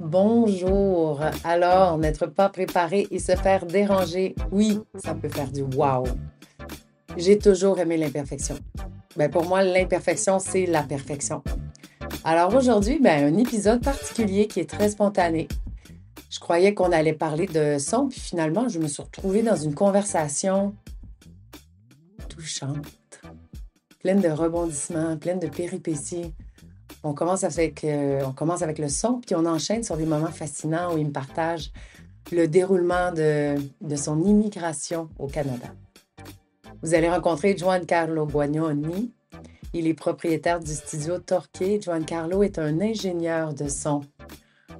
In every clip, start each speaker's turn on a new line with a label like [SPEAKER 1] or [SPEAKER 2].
[SPEAKER 1] Bonjour. Alors, n'être pas préparé et se faire déranger, oui, ça peut faire du wow. J'ai toujours aimé l'imperfection. mais ben, pour moi, l'imperfection, c'est la perfection. Alors aujourd'hui, ben, un épisode particulier qui est très spontané. Je croyais qu'on allait parler de son, puis finalement, je me suis retrouvée dans une conversation pleine de rebondissements, pleine de péripéties. On commence, avec, euh, on commence avec le son, puis on enchaîne sur des moments fascinants où il me partage le déroulement de, de son immigration au Canada. Vous allez rencontrer Juan Carlo Guagnoni. Il est propriétaire du studio Torquay. Juan Carlo est un ingénieur de son,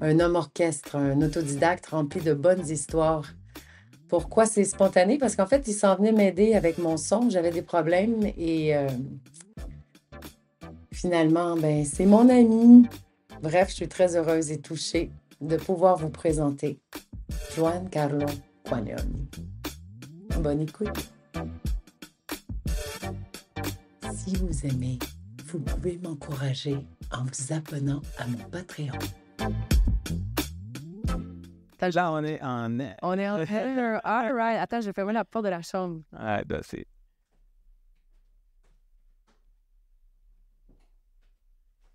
[SPEAKER 1] un homme orchestre, un autodidacte rempli de bonnes histoires pourquoi c'est spontané? Parce qu'en fait, il s'en venait m'aider avec mon son. J'avais des problèmes et euh, finalement, ben, c'est mon ami. Bref, je suis très heureuse et touchée de pouvoir vous présenter Juan Carlo Quanion. Bonne écoute. Si vous aimez, vous pouvez
[SPEAKER 2] m'encourager en vous abonnant à mon Patreon. Là, on est en air.
[SPEAKER 1] On est en air. All right. Attends, je vais fermer la porte de la chambre.
[SPEAKER 2] Ah, that's c'est...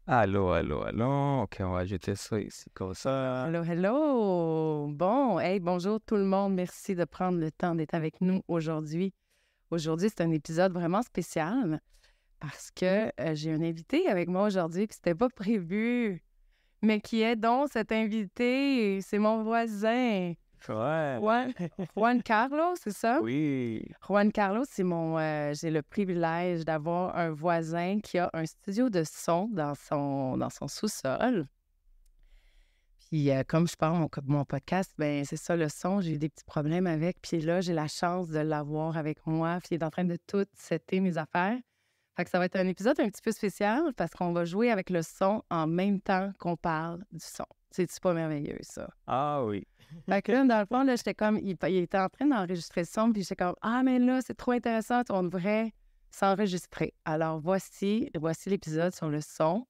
[SPEAKER 2] Allô, allô, allô. OK, on va ajouter ça ici comme ça. Allô,
[SPEAKER 1] hello. Bon, hey, bonjour tout le monde. Merci de prendre le temps d'être avec nous aujourd'hui. Aujourd'hui, c'est un épisode vraiment spécial parce que euh, j'ai un invité avec moi aujourd'hui, puis c'était pas prévu mais qui est donc cet invité? C'est mon voisin.
[SPEAKER 2] Ouais.
[SPEAKER 1] Juan, Carlos, c'est ça?
[SPEAKER 2] Oui.
[SPEAKER 1] Juan Carlos, c'est mon. Euh, j'ai le privilège d'avoir un voisin qui a un studio de son dans son, dans son sous-sol. Puis, euh, comme je parle mon, mon podcast, ben c'est ça le son. J'ai eu des petits problèmes avec. Puis là, j'ai la chance de l'avoir avec moi. Puis, il est en train de tout setter mes affaires. Fait ça va être un épisode un petit peu spécial parce qu'on va jouer avec le son en même temps qu'on parle du son. C'est-tu pas merveilleux, ça? Ah oui. fait dans le fond, là, j'étais comme, il, était en train d'enregistrer le son, puis j'étais comme, ah, mais là, c'est trop intéressant, on devrait s'enregistrer. Alors, voici, voici l'épisode sur le son.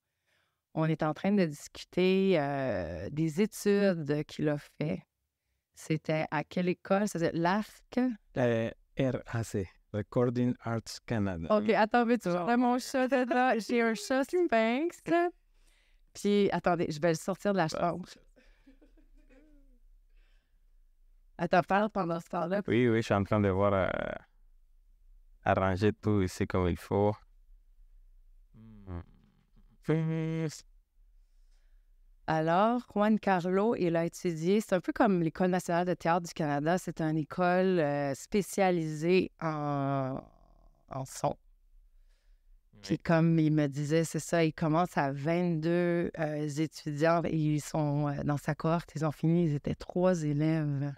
[SPEAKER 1] On est en train de discuter euh, des études qu'il a fait. C'était à quelle école? Ça C'était l'ARC?
[SPEAKER 2] RAC. Recording Arts Canada. OK,
[SPEAKER 1] attends, tu vois mon chat, là? J'ai un chat Sphinx. Puis, attendez, je vais le sortir de la bah, chambre. Attends, parle pendant ce temps-là.
[SPEAKER 2] Oui, oui, je suis en train de voir euh, arranger tout ici comme il faut.
[SPEAKER 1] Mm. Alors, Juan Carlo, il a étudié, c'est un peu comme l'École nationale de théâtre du Canada, c'est une école euh, spécialisée en, son. Puis comme il me disait, c'est ça, il commence à 22 euh, étudiants ils sont euh, dans sa cohorte, ils ont fini, ils étaient trois élèves.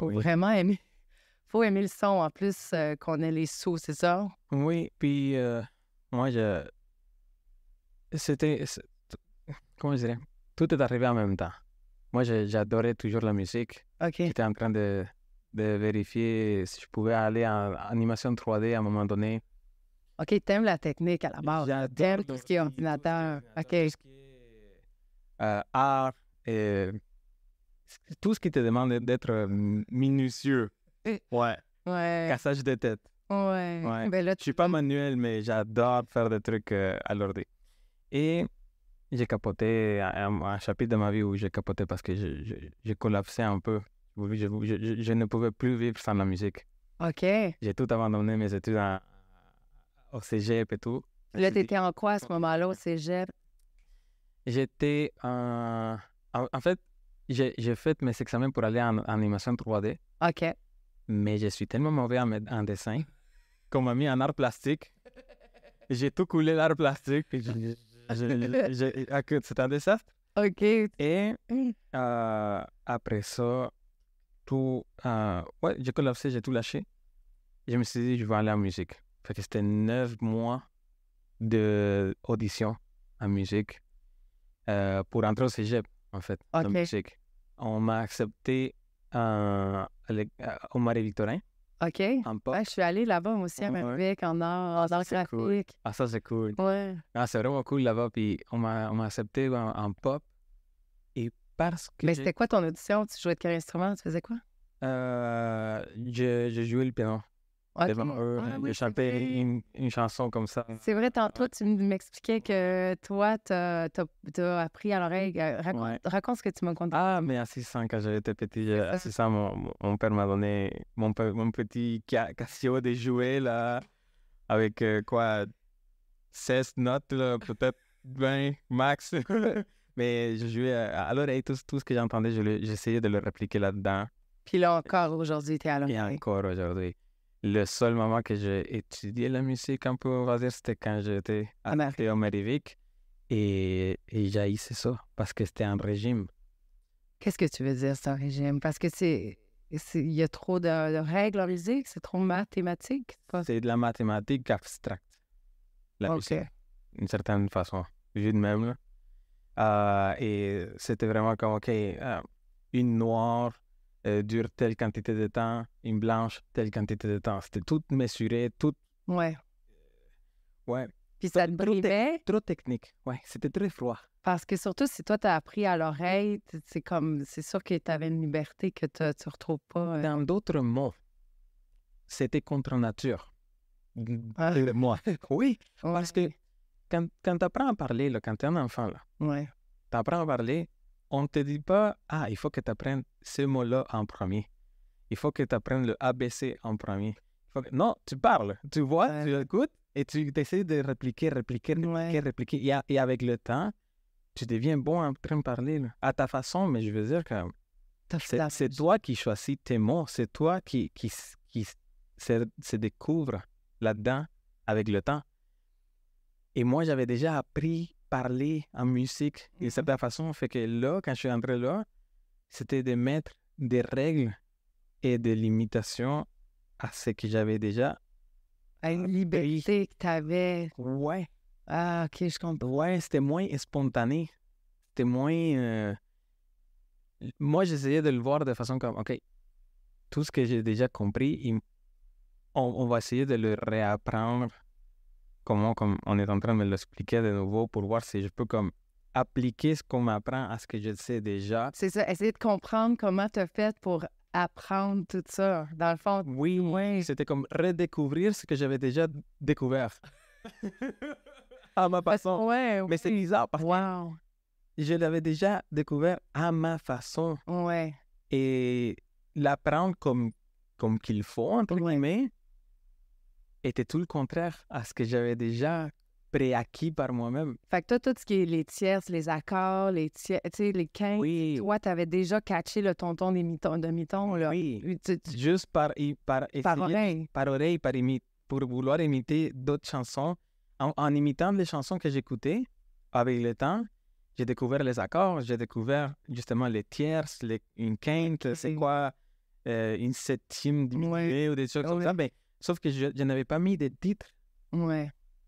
[SPEAKER 1] Faut vraiment aimer. Faut aimer le son en plus qu'on ait les sous, c'est ça?
[SPEAKER 2] Oui, puis moi je c'était comment je dirais? tout est arrivé en même temps. Moi, j'adorais toujours la musique. Ok. J'étais en train de, de, vérifier si je pouvais aller en animation 3D à un moment donné.
[SPEAKER 1] OK, t'aimes la technique à la base. J'aime tout ce qui est ordinateur. OK. Eh,
[SPEAKER 2] art et eh, tout ce qui te demande d'être minutieux. Eh, ouais. ouais. Cassage de tête. Ouais. ouais. là, Je suis pas manuel, mais j'adore faire des trucs euh, à l'ordi. Et j'ai capoté un, chapitre de ma vie où j'ai capoté parce que j'ai collapsé un peu. Je, je, je, ne pouvais plus vivre sans la musique. OK. J'ai tout abandonné, mes études en, au cégep et tout. Là, tu étais en
[SPEAKER 1] quoi à ce moment-là au cégep?
[SPEAKER 2] J'étais en. En fait, j'ai fait mes examens pour aller en, animation 3D. OK. Mais je suis tellement mauvais en, en dessin qu'on m'a mis en art plastique. J'ai tout coulé l'art plastique. Ah, eh, ah, c'est un désastre. OK. Et mm. euh, après ça, tout. Euh, ouais, j'ai collapsé, j'ai tout lâché. Je me suis dit, je vais aller en musique. Fait que c'était neuf mois d'audition en musique euh, pour entrer au cégep, en fait, en musique. On m'a accepté au Marais Victorin. OK. Ah,
[SPEAKER 1] je suis allée là-bas aussi à Mavic en art, en ah, art graphique.
[SPEAKER 2] Ah, ça, c'est cool. Ouais. Ah, c'est vraiment cool là-bas. Puis on m'a, m'a accepté en, pop. Et parce que. Mais c'était quoi
[SPEAKER 1] ton audition? Tu jouais de quel instrument? Tu faisais quoi?
[SPEAKER 2] Euh, je, je jouais le piano. Okay. Devant hein. une, chanson comme ça.
[SPEAKER 1] C'est vrai, toi, tu m'expliquais que toi, tu as, appris à l'oreille. Raconte, ce que tu m'as conté.
[SPEAKER 2] Ah, mais à 6 quand j'étais petit, euh, mon, père m'a donné mon, petit Casio de jouer, là, avec euh, quoi, 16 notes, peut-être 20 max. mais je jouais euh, à, l'oreille, tout, tout, ce que j'entendais, j'essayais de le répliquer là-dedans. Puis là encore aujourd'hui, tu es à l'oreille. Et encore aujourd'hui le seul moment que j'ai étudié la musique on va dire, c'était quand j'étais à au Et, et j'haïssais ça parce que c'était un régime. Qu'est-ce que
[SPEAKER 1] tu veux dire, c'est un régime? Parce que c'est. Il y a trop de, règles en musique, c'est trop mathématique.
[SPEAKER 2] C'est de la mathématique abstraite. La musique, d'une certaine façon, vu de même. Euh, et c'était vraiment comme, OK, euh, une noire euh, dure telle quantité de temps, une blanche, telle quantité de temps. C'était tout mesuré, tout.
[SPEAKER 1] Ouais. Euh, ouais. Puis ça te brûlait.
[SPEAKER 2] Trop, technique. Ouais, c'était très froid.
[SPEAKER 1] Parce que surtout, si toi, tu as appris à l'oreille, c'est comme, c'est
[SPEAKER 2] sûr que tu avais une liberté que tu ne retrouves pas. Euh. Dans d'autres mots, c'était contre nature. Ah. Mmh, moi. Oui. Parce que quand, quand tu apprends à parler, là, quand tu un enfant, là, ouais. tu apprends à parler, on ne te dit pas, ah, il faut que tu apprennes ce mot-là en premier. Il faut que tu apprennes le ABC en premier. Non, tu parles, tu vois, tu écoutes et tu essaies de répliquer, répliquer, répliquer, répliquer. Et, avec le temps, tu deviens bon en train de parler à ta façon, mais je veux dire que c'est toi qui choisis tes mots, c'est toi qui, qui, qui se découvre là-dedans avec le temps. Et moi, j'avais déjà appris parler en musique d'une mmh certaine façon. Fait que là, quand je suis entré là, c'était de mettre des règles et des limitations à ce que j'avais déjà. À une liberté que tu avais. Ouais. Ah, ok, je comprends. Ouais, c'était moins spontané. C'était moins. Euh, moi, j'essayais de le voir de façon comme, ok, tout ce que j'ai déjà compris, on, on va essayer de le réapprendre comment comme on est en train de me l'expliquer de nouveau pour voir si je peux comme appliquer ce qu'on m'apprend à ce que je sais déjà. C'est ça, essayer de
[SPEAKER 1] comprendre comment tu as fait pour apprendre tout ça,
[SPEAKER 2] dans le fond. Oui, oui. C'était comme redécouvrir ce que j'avais déjà découvert. à ma façon. Ouais, Mais c'est bizarre parce que je l'avais déjà découvert à ma façon. Ouais. Et l'apprendre comme, comme qu'il faut, entre guillemets, était tout le contraire à ce que j'avais déjà préacquis par moi-même.
[SPEAKER 1] Fait que toi, tout ce qui est les tierces, les accords, les les quintes, oui. tu avais déjà catché le tonton des mitons, de là. Oui,
[SPEAKER 2] juste par, par, oreille. Par oreille, pour vouloir imiter d'autres chansons. En, imitant les chansons que j'écoutais, avec le temps, j'ai découvert les accords, j'ai découvert justement les tierces, les, une quinte, c'est quoi, euh, une septième diminuée ou des choses comme ça. Mais ben, Sauf que je, n'avais pas mis de titre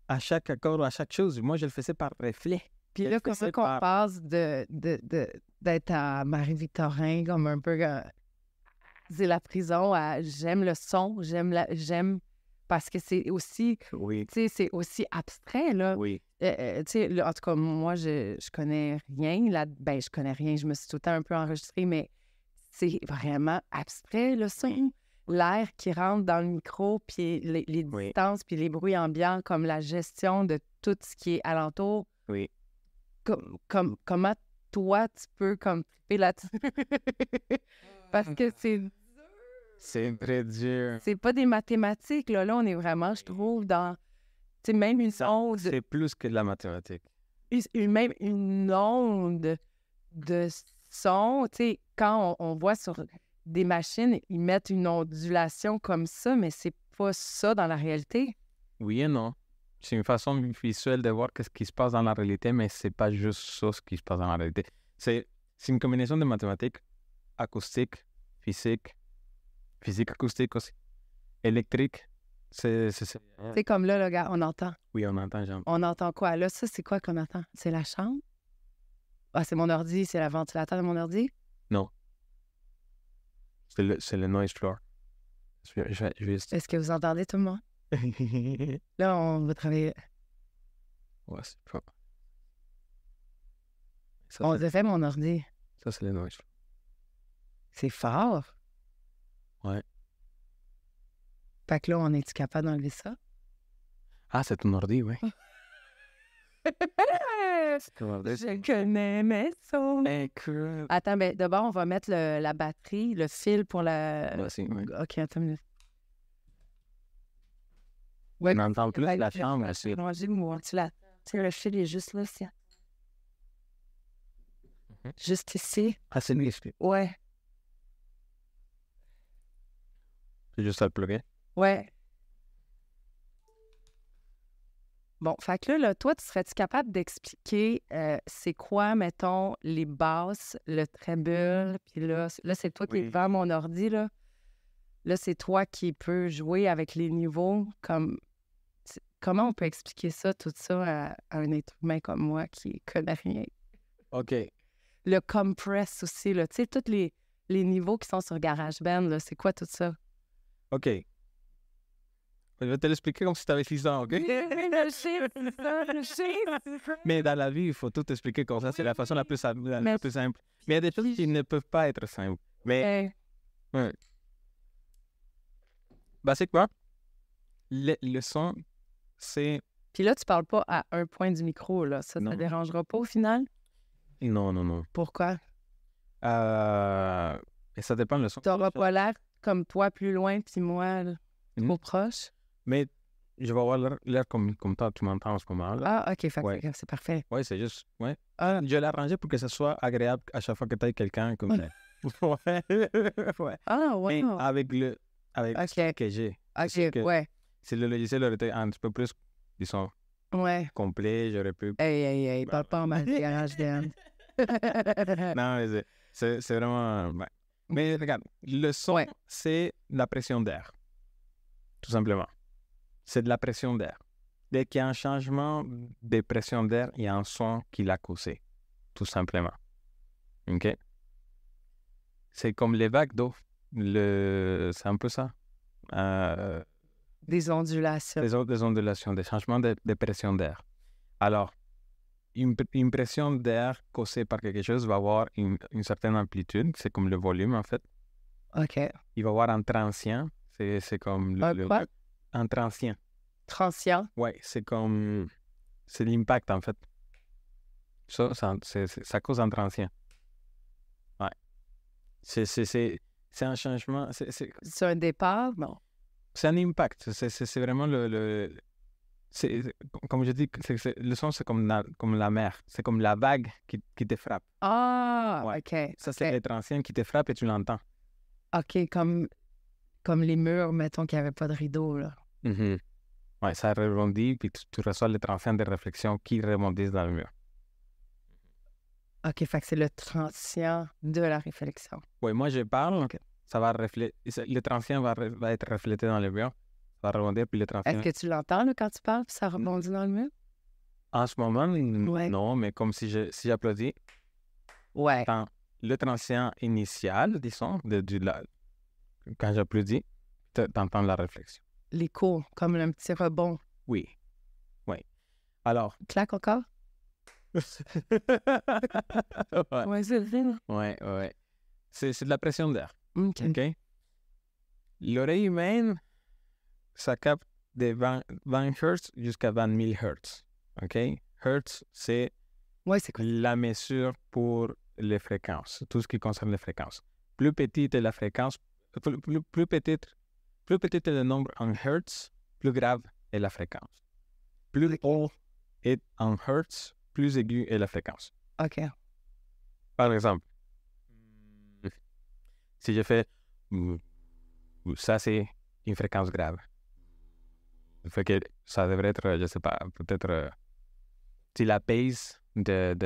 [SPEAKER 2] à chaque accord ou à chaque chose. Moi, je le faisais par reflet. Puis là, comme ça qu'on passe
[SPEAKER 1] de, d'être à Marie-Victorin, comme un peu. Euh, c'est la prison à j'aime le son, j'aime la, j'aime parce que c'est aussi c'est aussi abstrait là. Oui. Euh, euh, en tout cas moi je, je connais rien là ben je connais rien, je me suis tout le temps un peu enregistrée mais c'est vraiment abstrait le son l'air qui rentre dans le micro, puis les, distances, puis les bruits ambiants, comme la gestion de tout ce qui est alentour. Oui. comme comment toi, tu peux comme là Parce que hum. c'est...
[SPEAKER 2] C'est très dur.
[SPEAKER 1] C'est pas des mathématiques, là. Là, on est vraiment, je trouve, dans... Tu même une onde... C'est
[SPEAKER 2] plus que de la mathématique.
[SPEAKER 1] Une, même une onde de son, tu sais, quand on voit sur des machines, ils mettent une ondulation comme ça, mais c'est pas ça dans la réalité.
[SPEAKER 2] Oui et non. C'est une façon visuelle de voir ce qui se passe dans la réalité, mais c'est pas juste ça ce qui se passe dans la réalité. C'est une combinaison de mathématiques, acoustique, physique, physique acoustique aussi, électrique. C'est ah.
[SPEAKER 1] comme là, le gars, on entend. Oui, on entend, On entend quoi? Là, ça, c'est quoi qu'on entend? C'est la chambre? Ah, c'est mon ordi, c'est la ventilateur de mon ordi?
[SPEAKER 2] C'est le, le floor Est-ce
[SPEAKER 1] que vous entendez tout le monde? Là, on va travailler. Ouais, c'est pas. Ça, on fait mon ordi.
[SPEAKER 2] Ça, c'est le noise. floor ».
[SPEAKER 1] C'est fort. Ouais. Fait que là, on est-tu capable d'enlever ça?
[SPEAKER 2] Ah, c'est ton ordi, oui.
[SPEAKER 1] Je connais mes sons.
[SPEAKER 2] Incroyable.
[SPEAKER 1] Attends, mais ben, d'abord, on va mettre la batterie, le fil pour la. OK, attends une minute.
[SPEAKER 2] Ouais, On entend plus, ben, la chambre, elle
[SPEAKER 1] tu la. Tu le fil est juste
[SPEAKER 2] là, c'est. Mhm. Juste ici. Ah, c'est lui, Ouais. C'est juste à le plugger?
[SPEAKER 1] Ouais. Bon, fait que là, toi, tu serais-tu capable d'expliquer euh, c'est quoi, mettons, les basses, le treble, puis là, mmh. là c'est toi qui es devant mon ordi, là. Là, c'est toi qui peux jouer avec les niveaux. Comme... Comment on peut expliquer ça, tout ça, à, un être humain comme moi qui connaît rien? OK. Le compress aussi, là. Tu sais, tous les, les niveaux qui sont sur GarageBand, là, c'est quoi tout ça?
[SPEAKER 2] OK. Je vais te l'expliquer comme si tu avais 6 ans, OK? Mais dans la vie, il faut tout expliquer comme ça. C'est la façon la plus, simple. Mais il y a des choses qui ne peuvent pas être simples. Mais. Euh. Ouais. quoi? Le, son, c'est. Puis là, tu parles
[SPEAKER 1] pas à un point du micro, là. Ça, ne te dérangera pas au final?
[SPEAKER 2] Non, non, non. Pourquoi? Euh, et ça dépend de le son. n'auras pas l'air comme toi plus loin, puis moi plus mmh. proche? Mais je vais avoir l'air comme, comme toi, tu m'entends en ce moment. Ah, ok, c'est parfait. Oui, c'est juste. Ouais. Ah. Je l'ai arrangé pour que ce soit agréable à chaque fois que tu as quelqu'un comme ça. ouais. ouais. Ah, ouais. avec le. Avec ce que j'ai. Ok, ouais. Si le logiciel aurait été un petit peu plus. disons, ouais. complet j'aurais pu. Hey,
[SPEAKER 1] hey, hey, parle pas en mal HDM.
[SPEAKER 2] non, mais c'est, c'est vraiment. Mais regarde, le son, c'est la pression d'air. Tout simplement c'est de la pression d'air. Dès qu'il y a un changement de pression d'air, il y a un son qui l'a causé, tout simplement. OK? C'est comme les vagues d'eau. Le... C'est un peu ça. Euh, des ondulations. Des, ondulations, des changements de, pression d'air. Alors, une, pression d'air causée par quelque chose va avoir une, certaine amplitude, c'est comme le volume en fait. OK. Il va avoir un transient, c'est comme le, le, un transient.
[SPEAKER 1] Transient?
[SPEAKER 2] Ouais, c'est comme. C'est l'impact, en fait. Ça, ça, ça cause un transient. Oui. C'est, un changement. C'est, un départ, non? C'est un impact. C'est, vraiment le. comme je dis, le son, c'est comme la, comme la mer. C'est comme la vague qui, te frappe. Ah, OK. Ça, c'est okay. ancien qui te frappe et tu l'entends.
[SPEAKER 1] OK, comme, comme les murs, mettons, qu'il n'y avait pas de rideau,
[SPEAKER 2] là. Mm Ouais, ça rebondit, puis tu, reçois le transient de réflexion qui rebondissent dans le mur.
[SPEAKER 1] OK, fait que c'est le transient de la réflexion.
[SPEAKER 2] Oui, moi je parle, ça va refléter, le transient va, être reflété dans le mur, ça va rebondir, puis le transient... Est-ce que
[SPEAKER 1] tu l'entends quand tu parles, puis ça rebondit dans le mur?
[SPEAKER 2] En ce moment, non, mais comme si j'applaudis. ouais. le transient initial, disons, de, du, quand j'applaudis, tu entends la réflexion. L'écho, comme un petit rebond. Oui. Oui. Alors. Claque encore? ouais, c'est c'est Ouais, ouais. C'est de la pression d'air. OK. L'oreille humaine, ça capte de 20, Hz jusqu'à 20 000 Hz. OK? Hertz, c'est ouais, la mesure pour les fréquences, tout ce qui concerne les fréquences. Plus petite est la fréquence, plus, plus petite plus petit est le nombre en Hertz, plus grave est la fréquence. Plus haut est en Hertz, plus aigu est la fréquence. OK. Par exemple, si je fais ça, c'est une fréquence grave. que ça devrait être, je sais pas, peut-être euh, si la base de,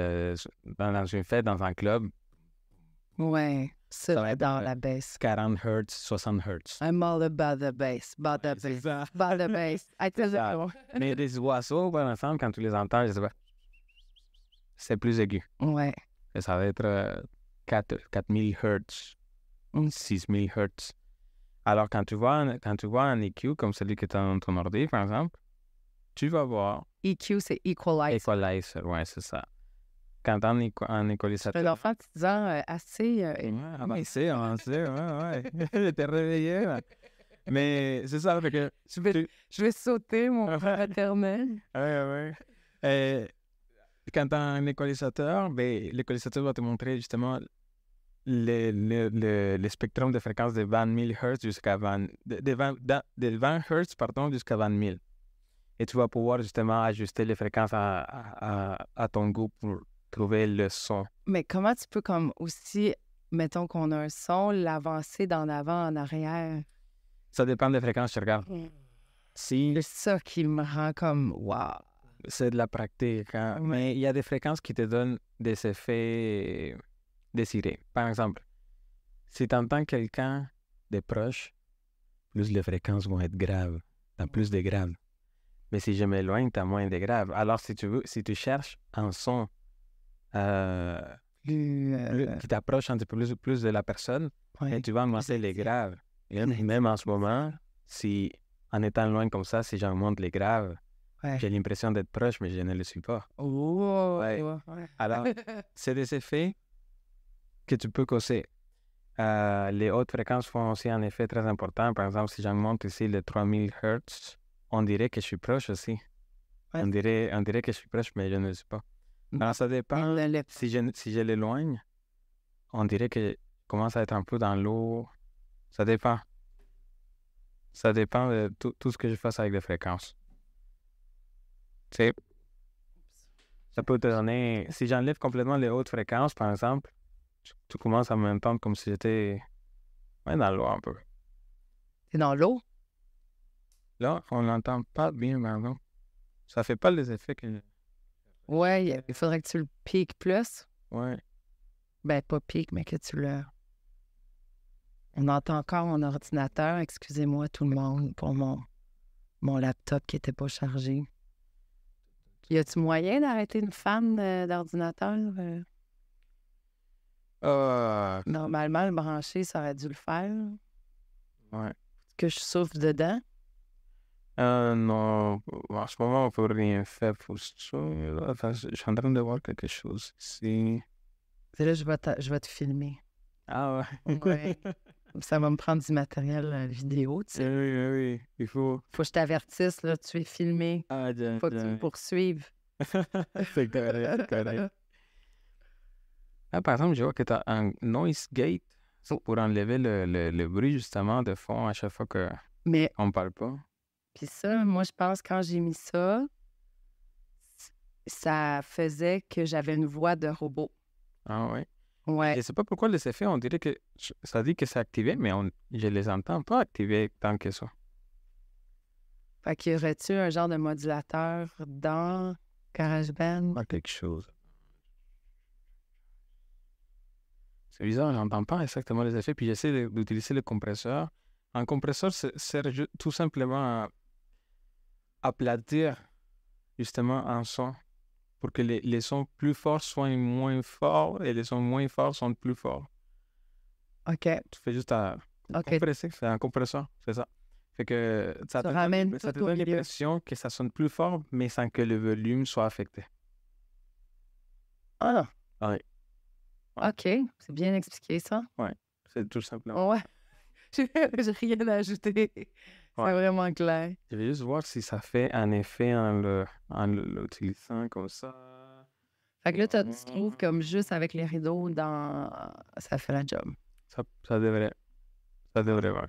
[SPEAKER 2] dans une fête, dans un club, Ouais, c'est ça être dans euh, la baisse. 40 Hz, 60 Hz.
[SPEAKER 1] I'm all about the bass, about the bass, about the bass. I tell you.
[SPEAKER 2] Mais les oiseaux, par exemple, quand tu les entends, je sais pas, c'est plus aigu. Ouais. Et ça va être 4, 4000 Hz, mm. 6000 Hz. Alors, quand tu, vois, quand tu vois un EQ comme celui que tu as dans ton ordi, par exemple, tu vas voir. EQ, c'est Equalizer. Equalizer, ouais, c'est ça quand on un en écolisateur.
[SPEAKER 1] l'enfant te disant euh, assez. Euh, ouais,
[SPEAKER 2] on sait, on ouais, ouais. J'étais réveillé. Mais c'est ça, que. Je vais, sauter mon maternel. Oui, oui. quand tu un écolisateur, ben, l'écolisateur va te montrer justement le, le, de fréquences de 20 000 Hz jusqu'à 20, 20, pardon, jusqu'à 20 000. Et tu vas pouvoir justement ajuster les fréquences à, à ton goût pour, trouver le son.
[SPEAKER 1] Mais comment tu peux comme aussi, mettons qu'on a un son, l'avancer d'en avant en arrière?
[SPEAKER 2] Ça dépend de fréquences fréquence que tu regardes. Mm. Si... C'est ça qui me rend comme wow. C'est de la pratique. Hein. Mais il y a des fréquences qui te donnent des effets désirés. Par exemple, si tu entends quelqu'un de proche, plus les fréquences vont être graves. T'as plus de graves. Mais si je m'éloigne, t'as moins de graves. Alors, si tu veux, si tu cherches un son euh, plus, euh, qui t'approche un petit peu plus, de la personne, et tu vas augmenter les graves. Et même en ce moment, si en étant loin comme ça, si j'augmente les graves, j'ai l'impression d'être proche, mais je ne le suis pas.
[SPEAKER 1] Oh, Alors,
[SPEAKER 2] c'est des effets que tu peux causer. Euh, les hautes fréquences font aussi un effet très important. Par exemple, si j'augmente ici les 3000 Hz, on dirait que je suis proche aussi. On, dirait, on dirait que je suis proche, mais je ne le suis pas. Alors, ben, ça dépend. Si je, si l'éloigne, on dirait que commence à être un peu dans l'eau. Ça dépend. Ça dépend de tout, ce que je fasse avec les fréquences. Tu sais, ça peut te donner. Si j'enlève complètement les hautes fréquences, par exemple, tu, commences à m'entendre comme si j'étais dans l'eau un peu. T'es dans l'eau? Là, on l'entend pas bien, exemple. Ça fait pas les effets que. Ouais,
[SPEAKER 1] il faudrait que tu le piques plus. Ouais. Ben, pas pique, mais que tu le. On entend encore mon ordinateur, excusez-moi tout le monde pour mon, mon laptop qui n'était pas chargé. Y a-tu moyen d'arrêter une femme d'ordinateur? Euh? Ah! Normalement, le brancher, ça aurait dû le faire. Ouais. Que je souffle dedans.
[SPEAKER 2] Eh, non, en ce moment, on peut rien faire pour ça. je suis en train de voir quelque chose ici.
[SPEAKER 1] C'est là, je vais, te- je vais te filmer. Ah ouais. Ouais. Ça va me prendre du matériel eh, eh, vidéo,
[SPEAKER 2] tu sais. oui, oui, oui, il faut.
[SPEAKER 1] Faut que je t'avertisse, là, tu es filmé. Ah, Faut que tu me poursuives. C'est correct, correct.
[SPEAKER 2] par exemple, je vois que tu as un noise gate pour enlever le, le- le bruit justement de fond à chaque fois qu'on Mais parle pas. Puis
[SPEAKER 1] ça, moi, je pense quand j'ai mis ça, ça faisait que j'avais une voix de robot.
[SPEAKER 2] Ah oui? Ouais. Je sais pas pourquoi les effets, on dirait que ça dit que c'est activé, mais on, je les entends pas activés tant que ça.
[SPEAKER 1] Fait qu'il y aurait-tu un genre de modulateur dans GarageBand? Pas quelque
[SPEAKER 2] chose. C'est bizarre, j'entends pas exactement les effets, puis j'essaie d'utiliser le compresseur. Un compresseur sert tout simplement à aplatir justement un son pour que les, les, sons plus forts soient moins forts et les sons moins forts sont plus forts. OK. Tu fais juste un c'est un compresseur, c'est ça. Fait que ça, te donne l'impression que ça sonne plus fort, mais sans que le volume soit affecté. Ah! Ouais.
[SPEAKER 1] OK, c'est bien expliqué ça. Oui,
[SPEAKER 2] c'est tout simplement. Ouais.
[SPEAKER 1] J'ai rien à ajouter. C'est
[SPEAKER 2] vraiment clair. Je vais juste voir si ça fait un effet en, le, en l'utilisant comme ça.
[SPEAKER 1] Fait que là, tu te hum. trouves comme juste avec les rideaux dans. Ça fait la job.
[SPEAKER 2] Ça, ça devrait. Ça devrait voir.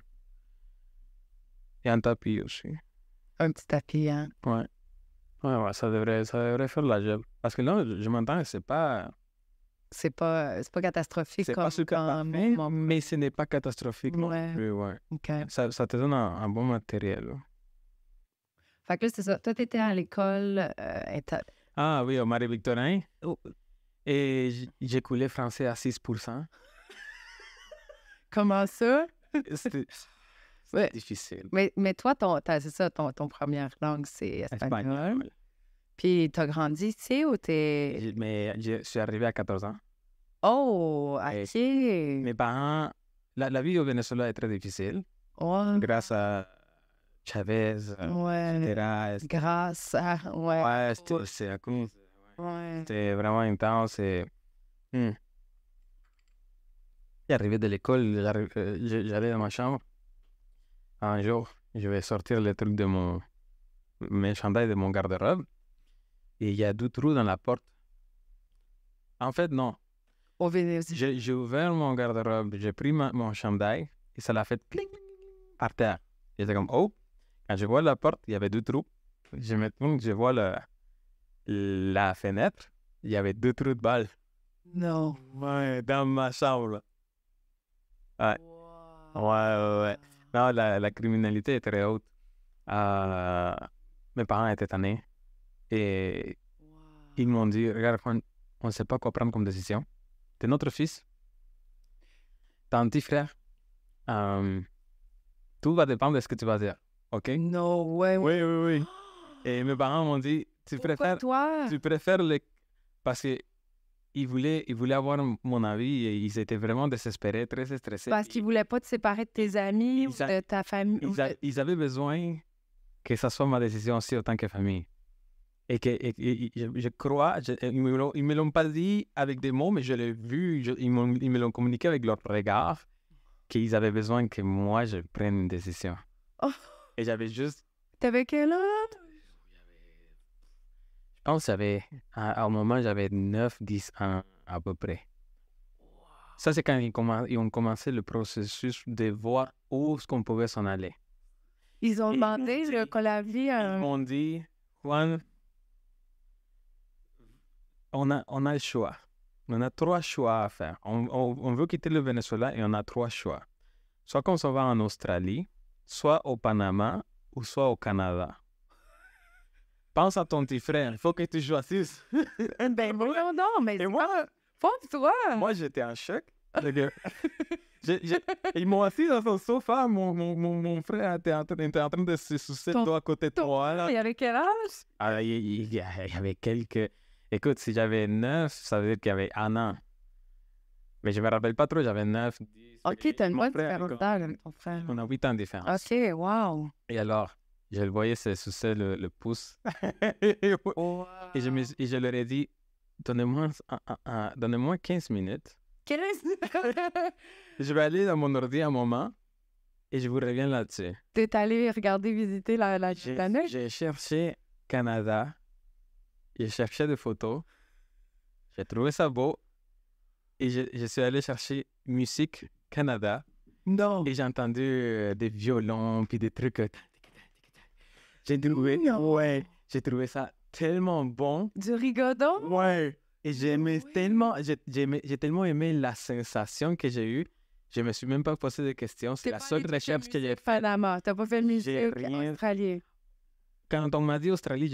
[SPEAKER 2] Et un tapis aussi.
[SPEAKER 1] Un petit tapis, hein? Ouais.
[SPEAKER 2] Ouais, ouais, ça devrait, ça devrait faire la job. Parce que là, je m'entends, c'est pas c'est
[SPEAKER 1] pas, euh, pas catastrophique. C'est pas catastrophique,
[SPEAKER 2] parfait, mais ce n'est pas catastrophique non plus, ouais. ça, ça, te donne un, bon matériel. Fait
[SPEAKER 1] que là, c'est ça. Toi, t'étais à l'école...
[SPEAKER 2] Euh, ah oui, au Marie-Victorin. Oh. Et j'écoulais français à 6 Comment ça? C'était difficile.
[SPEAKER 1] Mais, mais toi, ton, c'est ça, ton, première langue, c'est espagnol. Puis, t'as grandi sais, ou t'es.
[SPEAKER 2] Mais je suis arrivé à 14 ans. Oh, à qui? mes parents. La, vie au Venezuela est très difficile. Oh. Grâce à Chavez, euh, ouais. Grâce à. Ouais. ouais c'était, à cause. Ouais. C'était vraiment intense. Et... Hmm. J'arrivais arrivé de l'école, euh, j'allais dans ma chambre. Un jour, je vais sortir les trucs de mon. mes chandails de mon garde-robe et il y a deux trous dans la porte. En fait, non. Oh, j'ai ouvert mon garde-robe, j'ai pris mon chandail et ça l'a fait cling, par terre. J'étais comme, oh, quand je vois la porte, il y avait deux trous. Je me tourne, je vois la fenêtre, il y avait deux trous de balles. Non. Ouais, dans ma chambre. Ouais. Ouais, ouais, ouais. Non, la, criminalité est très haute. Euh, mes parents étaient tannés. Et ils m'ont dit, regarde, on ne sait pas quoi prendre comme décision. Tu es notre fils, t'es un petit frère. tout va dépendre de ce que tu vas dire. OK? No Oui, oui, oui. Et mes parents m'ont dit, tu préfères... Toi? Tu préfères le... Parce que ils voulaient, ils avoir mon avis et ils étaient vraiment désespérés, très stressés. Parce
[SPEAKER 1] qu'ils ne voulaient pas te séparer de tes amis ou de euh, ta famille.
[SPEAKER 2] Euh ils, avaient besoin que ça soit ma décision aussi autant que famille et que je, crois, ils ne me l'ont pas dit avec des mots, mais je l'ai vu, ils, me l'ont communiqué avec leur regard, qu'ils avaient besoin que moi, je prenne une décision. Oh. Et j'avais juste...
[SPEAKER 1] T'avais quel âge?
[SPEAKER 2] Je pense j'avais, à, un moment, j'avais 9, 10 ans à peu près. Ça, c'est quand ils, ont commencé le processus de voir où on ce qu'on pouvait s'en aller.
[SPEAKER 1] Ils ont demandé l'a vie. Ils
[SPEAKER 2] m'ont dit, Juan, on a, on a le choix. On a trois choix à faire. On, on, veut quitter le Venezuela et on a trois choix. Soit qu'on s'en va en Australie, soit au Panama ou soit au Canada. Pense à ton petit frère. Il faut que tu choisisses. ben non, ben, non, mais... Et moi, toi Moi, j'étais en choc. ils m'ont assis dans son sofa. Mon, mon, mon, frère était en, train, en, train de se soucier ton, toi à côté de toi. Il Il avait quel âge? Ah, il, y avait quelques. Écoute, si j'avais neuf, ça veut dire qu'il y avait un an. Mais je me rappelle pas trop, j'avais neuf. 10.
[SPEAKER 1] Ok, t'as une bonne différence d'âge
[SPEAKER 2] frère. On a 8 ans de différence.
[SPEAKER 1] Ok, wow.
[SPEAKER 2] Et alors, je le voyais se sous le, pouce. et, je me, leur ai dit, donnez-moi donnez 15 minutes.
[SPEAKER 1] 15 minutes?
[SPEAKER 2] je vais aller dans mon ordi un moment et je vous reviens là-dessus.
[SPEAKER 1] T'es allé regarder, visiter la, la, la
[SPEAKER 2] J'ai cherché Canada j'ai cherché des photos, j'ai trouvé ça beau, et je, je, suis allé chercher Musique Canada. Non. Et j'ai entendu euh, des violons, puis des trucs. Euh, j'ai trouvé. Ouais. J'ai trouvé ça tellement bon. Du rigodon? Ouais. Et j'ai tellement, j'ai aimé, tellement aimé la sensation que j'ai eue. Je me suis même pas posé de questions. C'est la seule recherche que j'ai faite. Panama, t'as pas fait musique australien. Quand on m'a dit Australie,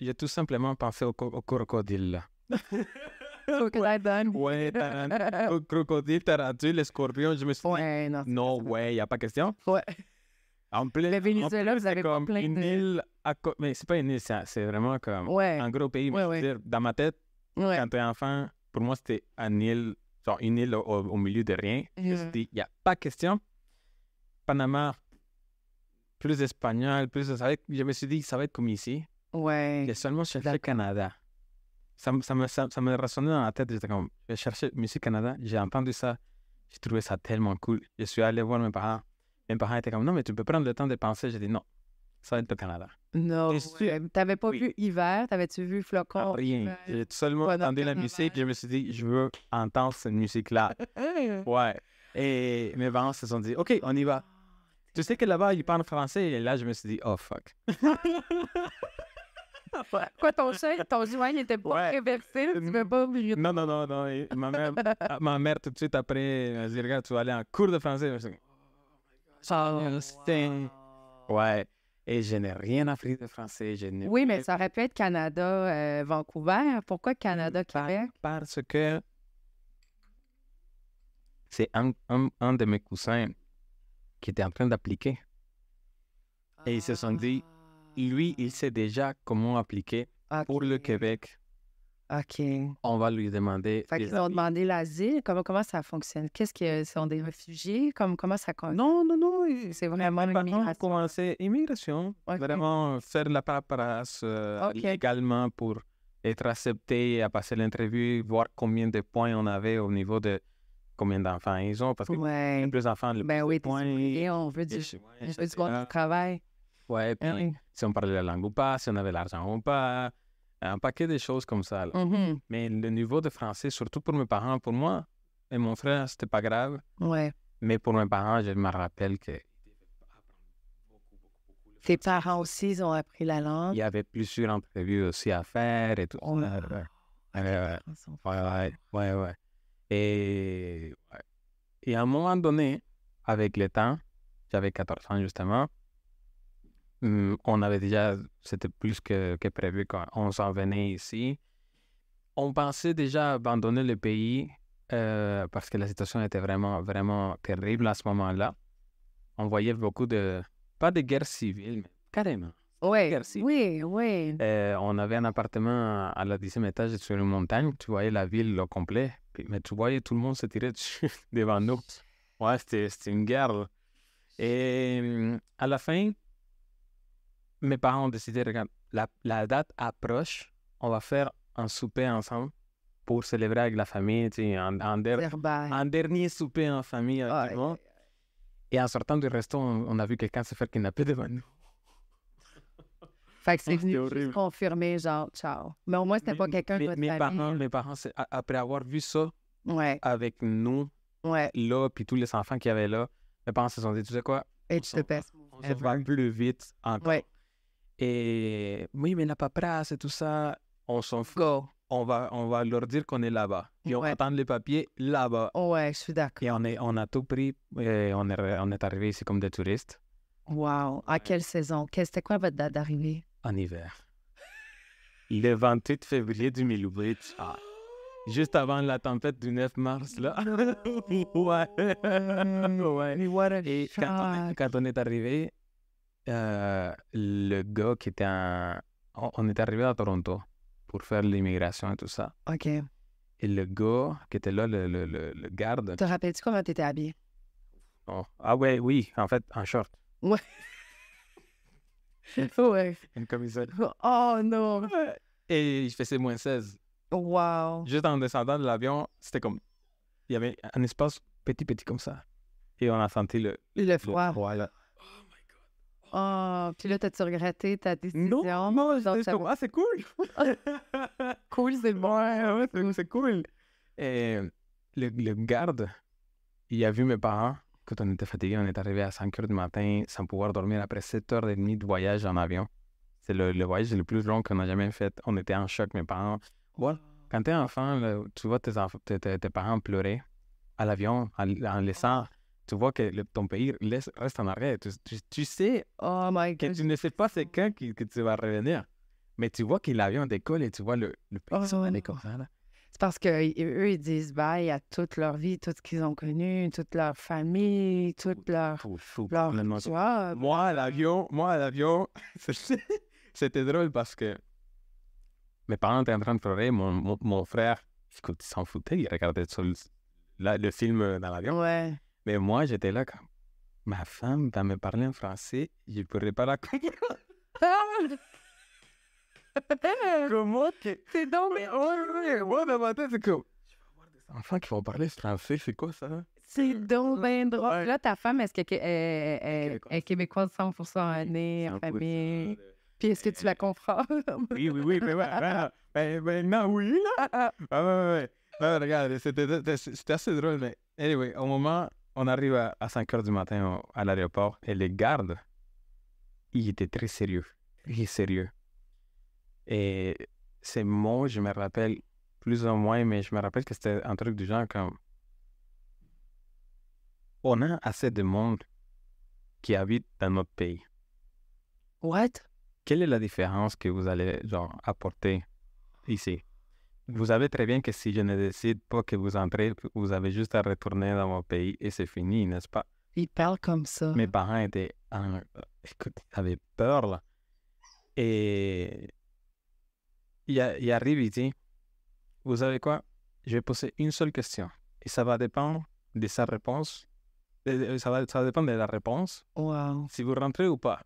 [SPEAKER 2] j'ai tout, simplement pensé au, crocodile. au crocodile. ouais, au crocodile, tarantule, le scorpion. Je me suis dit, non, il n'y a pas question. Ouais. En plus, le Venezuela, vous avez comme plein une île. À mais c'est pas une île, c'est vraiment comme un gros pays. dans ma tête, quand j'étais enfant, pour moi, c'était une île, genre une île au, milieu de rien. Je me suis dit, il n'y a pas question. Panama, plus espagnol, plus Je me suis dit ça va être comme ici. Ouais. suis seulement chercher le Canada. Ça, ça, me, ça, me dans la tête. J'étais comme, je cherchais Musique Canada. J'ai entendu ça. J'ai trouvé ça tellement cool. Je suis allé voir mes parents. Mes parents étaient comme, non, mais tu peux prendre le temps de penser. J'ai dit, non, ça va être le Canada.
[SPEAKER 1] Non, Tu n'avais pas vu Hiver, t'avais-tu vu Flocon? Ah, rien.
[SPEAKER 2] J'ai seulement entendu la musique. Je me suis dit, je veux entendre cette musique-là. ouais. Et mes parents se sont dit, OK, on y va. Tu sais que là-bas, ils parlent français. Et là, je me suis dit, oh fuck. Quoi, ton chien, ton joint n'était pas ouais. réversé, tu veux pas oublier? Non, non, non, non. Ah, ma mère, tout de suite après, elle dit, regarde, tu vas aller en cours de français. Je me oh, Ouais. Et je n'ai rien appris de français. Je oui, mais ça
[SPEAKER 1] aurait pu être Canada-Vancouver. Euh, Pourquoi Canada-Québec?
[SPEAKER 2] Parce que c'est un, un, un de mes cousins qui était en train d'appliquer. Et ils se sont dit, ah. lui, il sait déjà comment appliquer pour le Québec. OK. On va lui demander. Fait ont
[SPEAKER 1] demandé l'asile. Comment, comment ça fonctionne? Qu'est-ce que sont des réfugiés? Comme, comment ça. Non, non, non. C'est vraiment l'immigration. On commencé immigration.
[SPEAKER 2] Vraiment euh, faire la paperasse euh, également pour être accepté à passer l'interview, voir combien de points on avait au niveau de combien d'enfants ils ont, parce que ouais. plus d'enfants, le ben oui, point. Et on veut du, hein. travail. Ouais, ah puis si on parlait la langue ou pas, si on avait l'argent ou pas, un paquet de choses comme ça. Mm-hmm. Mais le niveau de français, surtout pour mes parents, pour moi et mon frère, c'était pas grave. Ouais. Mais pour mes parents, je me rappelle que
[SPEAKER 1] tes parents aussi, ils ont appris la langue.
[SPEAKER 2] Il y avait plusieurs entrevues aussi à faire et tout. Ouais, ouais, ouais, ouais. Et, et à un moment donné, avec le temps, j'avais 14 ans justement, mm, on avait déjà, c'était plus que, que prévu quand on s'en venait ici. On pensait déjà abandonner le pays euh, parce que la situation était vraiment, vraiment terrible à ce moment-là. On voyait beaucoup de, pas de guerre civile, carrément.
[SPEAKER 1] Oui, oui,
[SPEAKER 2] oui. Euh, on avait un appartement à la dixième étage sur une montagne, tu voyais la ville au complet, mais tu voyais tout le monde se tirer dessus devant nous. Ouais, c'était une guerre. Et hum, à la fin, mes parents ont décidé, regarde, la, date approche, on va faire un souper ensemble pour célébrer avec la famille, un, un, dernier souper en famille. Oh, Et en sortant du restaurant, on, on a vu quelqu'un se faire kidnapper devant nous.
[SPEAKER 1] Fait que c'est ah, venu se confirmer, genre, ciao. Mais au moins, c'était pas quelqu'un de votre mes
[SPEAKER 2] Parents, mes parents, après avoir vu ça ouais. avec nous, ouais. là, puis tous les enfants qu'il y avait là, mes parents se sont dit, tu sais quoi? je te pèse. on va plus vite encore. Et oui, mais la paperasse et tout ça, on s'en fout. On va, on va leur dire qu'on est là-bas. Puis on va attendre les papiers là-bas. Ouais, je suis d'accord. Et on, est, on a tout pris. Et on, est, on est arrivé ici comme des touristes.
[SPEAKER 1] Wow. À quelle saison? C'était quoi votre date d'arrivée?
[SPEAKER 2] en hiver. Le 28 février 2008. Ah. Juste avant la tempête du 9 mars, là. ouais. Mm. Et quand on est, arrivé, euh, le gars qui était en. On, est arrivé à Toronto pour faire l'immigration et tout ça. OK. Et le gars qui était là, le, le, le, garde... Te
[SPEAKER 1] rappelles-tu comment étais habillé?
[SPEAKER 2] Oh. Ah ouais, oui. En fait, en short. Ouais. ouais. Comme Oh non! Et je faisais moins 16. Wow! Juste en descendant de l'avion, c'était comme. Il y avait un espace petit, petit comme ça. Et on a senti le. Le froid. Oh my god.
[SPEAKER 1] Oh, puis là, t'as-tu regretté ta décision? Non, non, c'est ah, c'est cool!
[SPEAKER 2] cool, c'est bon. c'est cool. Et le, le garde, il a vu mes parents quand on était fatigué, on est arrivé à 5 heures du matin sans pouvoir dormir après 7 heures et demie de voyage en avion. C'est le, voyage le plus long qu'on a jamais fait. On était en choc, mes parents. Voilà. Quand t'es enfant, tu vois tes, tes, tes, parents pleurer à l'avion en, laissant. Tu vois que ton pays reste en arrêt. Tu, sais oh que tu ne sais pas c'est quand que, tu vas revenir. Mais tu vois que l'avion décolle et tu vois le, le pays. Oh,
[SPEAKER 1] c'est parce qu'eux, ils disent bye à toute leur vie, tout ce qu'ils ont connu, toute leur
[SPEAKER 2] famille, toute leur, leur Moi, à l'avion, moi, à l'avion, c'était drôle parce que mes parents étaient en train de pleurer. Mon, mon, frère, il s'en foutait. Il regardait le, film euh, dans l'avion. Mais moi, j'étais là comme, ma femme va me parler en français, je ne pourrais pas la comprendre.
[SPEAKER 1] Comment tu. C'est dans mes. Ouais, ouais, ouais,
[SPEAKER 2] dans ma tête, c'est comme. Enfants qui vont parler français, c'est quoi ça? Hein?
[SPEAKER 1] C'est donc bien drôle. Là, ta femme, est-ce qu'elle est, est, québécoise 100% année, en famille?
[SPEAKER 2] Euh, Puis est-ce que tu la comprends? oui, oui, oui. Mais ben, non, ben, oui, là. Ah, ah. ah ouais, ouais, ah, regarde, c'était assez drôle, mais anyway, au moment, on arrive à, 5 h du matin à l'aéroport et les gardes, ils étaient très sérieux. Très sérieux. Et ces mots, je me rappelle plus ou moins, mais je me rappelle que c'était un truc du genre comme on a assez de monde qui habite dans notre pays. What? Quelle est la différence que vous allez genre, apporter ici? Vous savez très bien que si je ne décide pas que vous entrez, vous avez juste à retourner dans mon pays et c'est fini, n'est-ce pas? Il parle comme ça. Mes parents étaient. Écoute, ils avaient peur, là. Et il arrive, ici. vous savez quoi, je vais poser une seule question et ça va dépendre de sa réponse. Ça va, ça dépendre de la réponse. Wow. Si vous rentrez ou pas.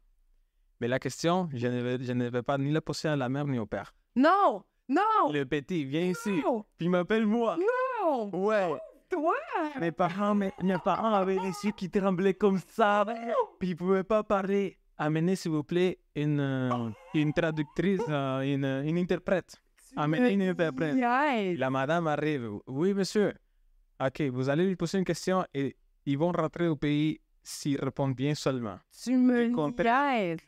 [SPEAKER 2] Mais la question, je ne, vais, je ne vais pas ni la poser à la mère ni au père. Non! Non! Le petit, viens ici. Puis m'appelle moi. Non! Ouais. Toi! Mes parents, mes, mes parents avaient les yeux qui tremblaient comme ça. Puis ils pouvaient pas parler amenez s'il vous plaît une, euh, une traductrice, euh, euh, une, interprète. Amenez une interprète. La madame arrive. Oui, monsieur. OK, vous allez lui poser une question et ils vont rentrer au pays s'ils répondent bien seulement.
[SPEAKER 1] Tu me niaises.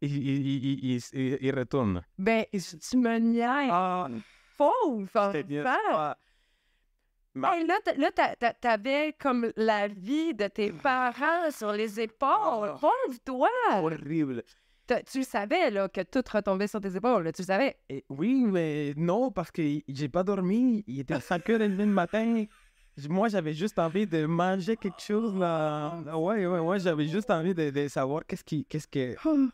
[SPEAKER 2] Ils, ils, retournent.
[SPEAKER 1] Ben, tu me niaises. Ah, Faux, bien. Ben, mais là, là t'avais comme la vie de tes parents sur les épaules. Ah! Pauvre-toi! Horrible. Tu savais là, que tout retombait sur tes épaules, tu savais?
[SPEAKER 2] Eh, oui, mais non, parce que j'ai pas dormi. Il était 5h30 le matin. Moi, j'avais juste envie de manger quelque chose. Là. Ah! Ouais, ouais, j'avais juste envie de, savoir qu'est-ce qui. Qu'est-ce que... Ah!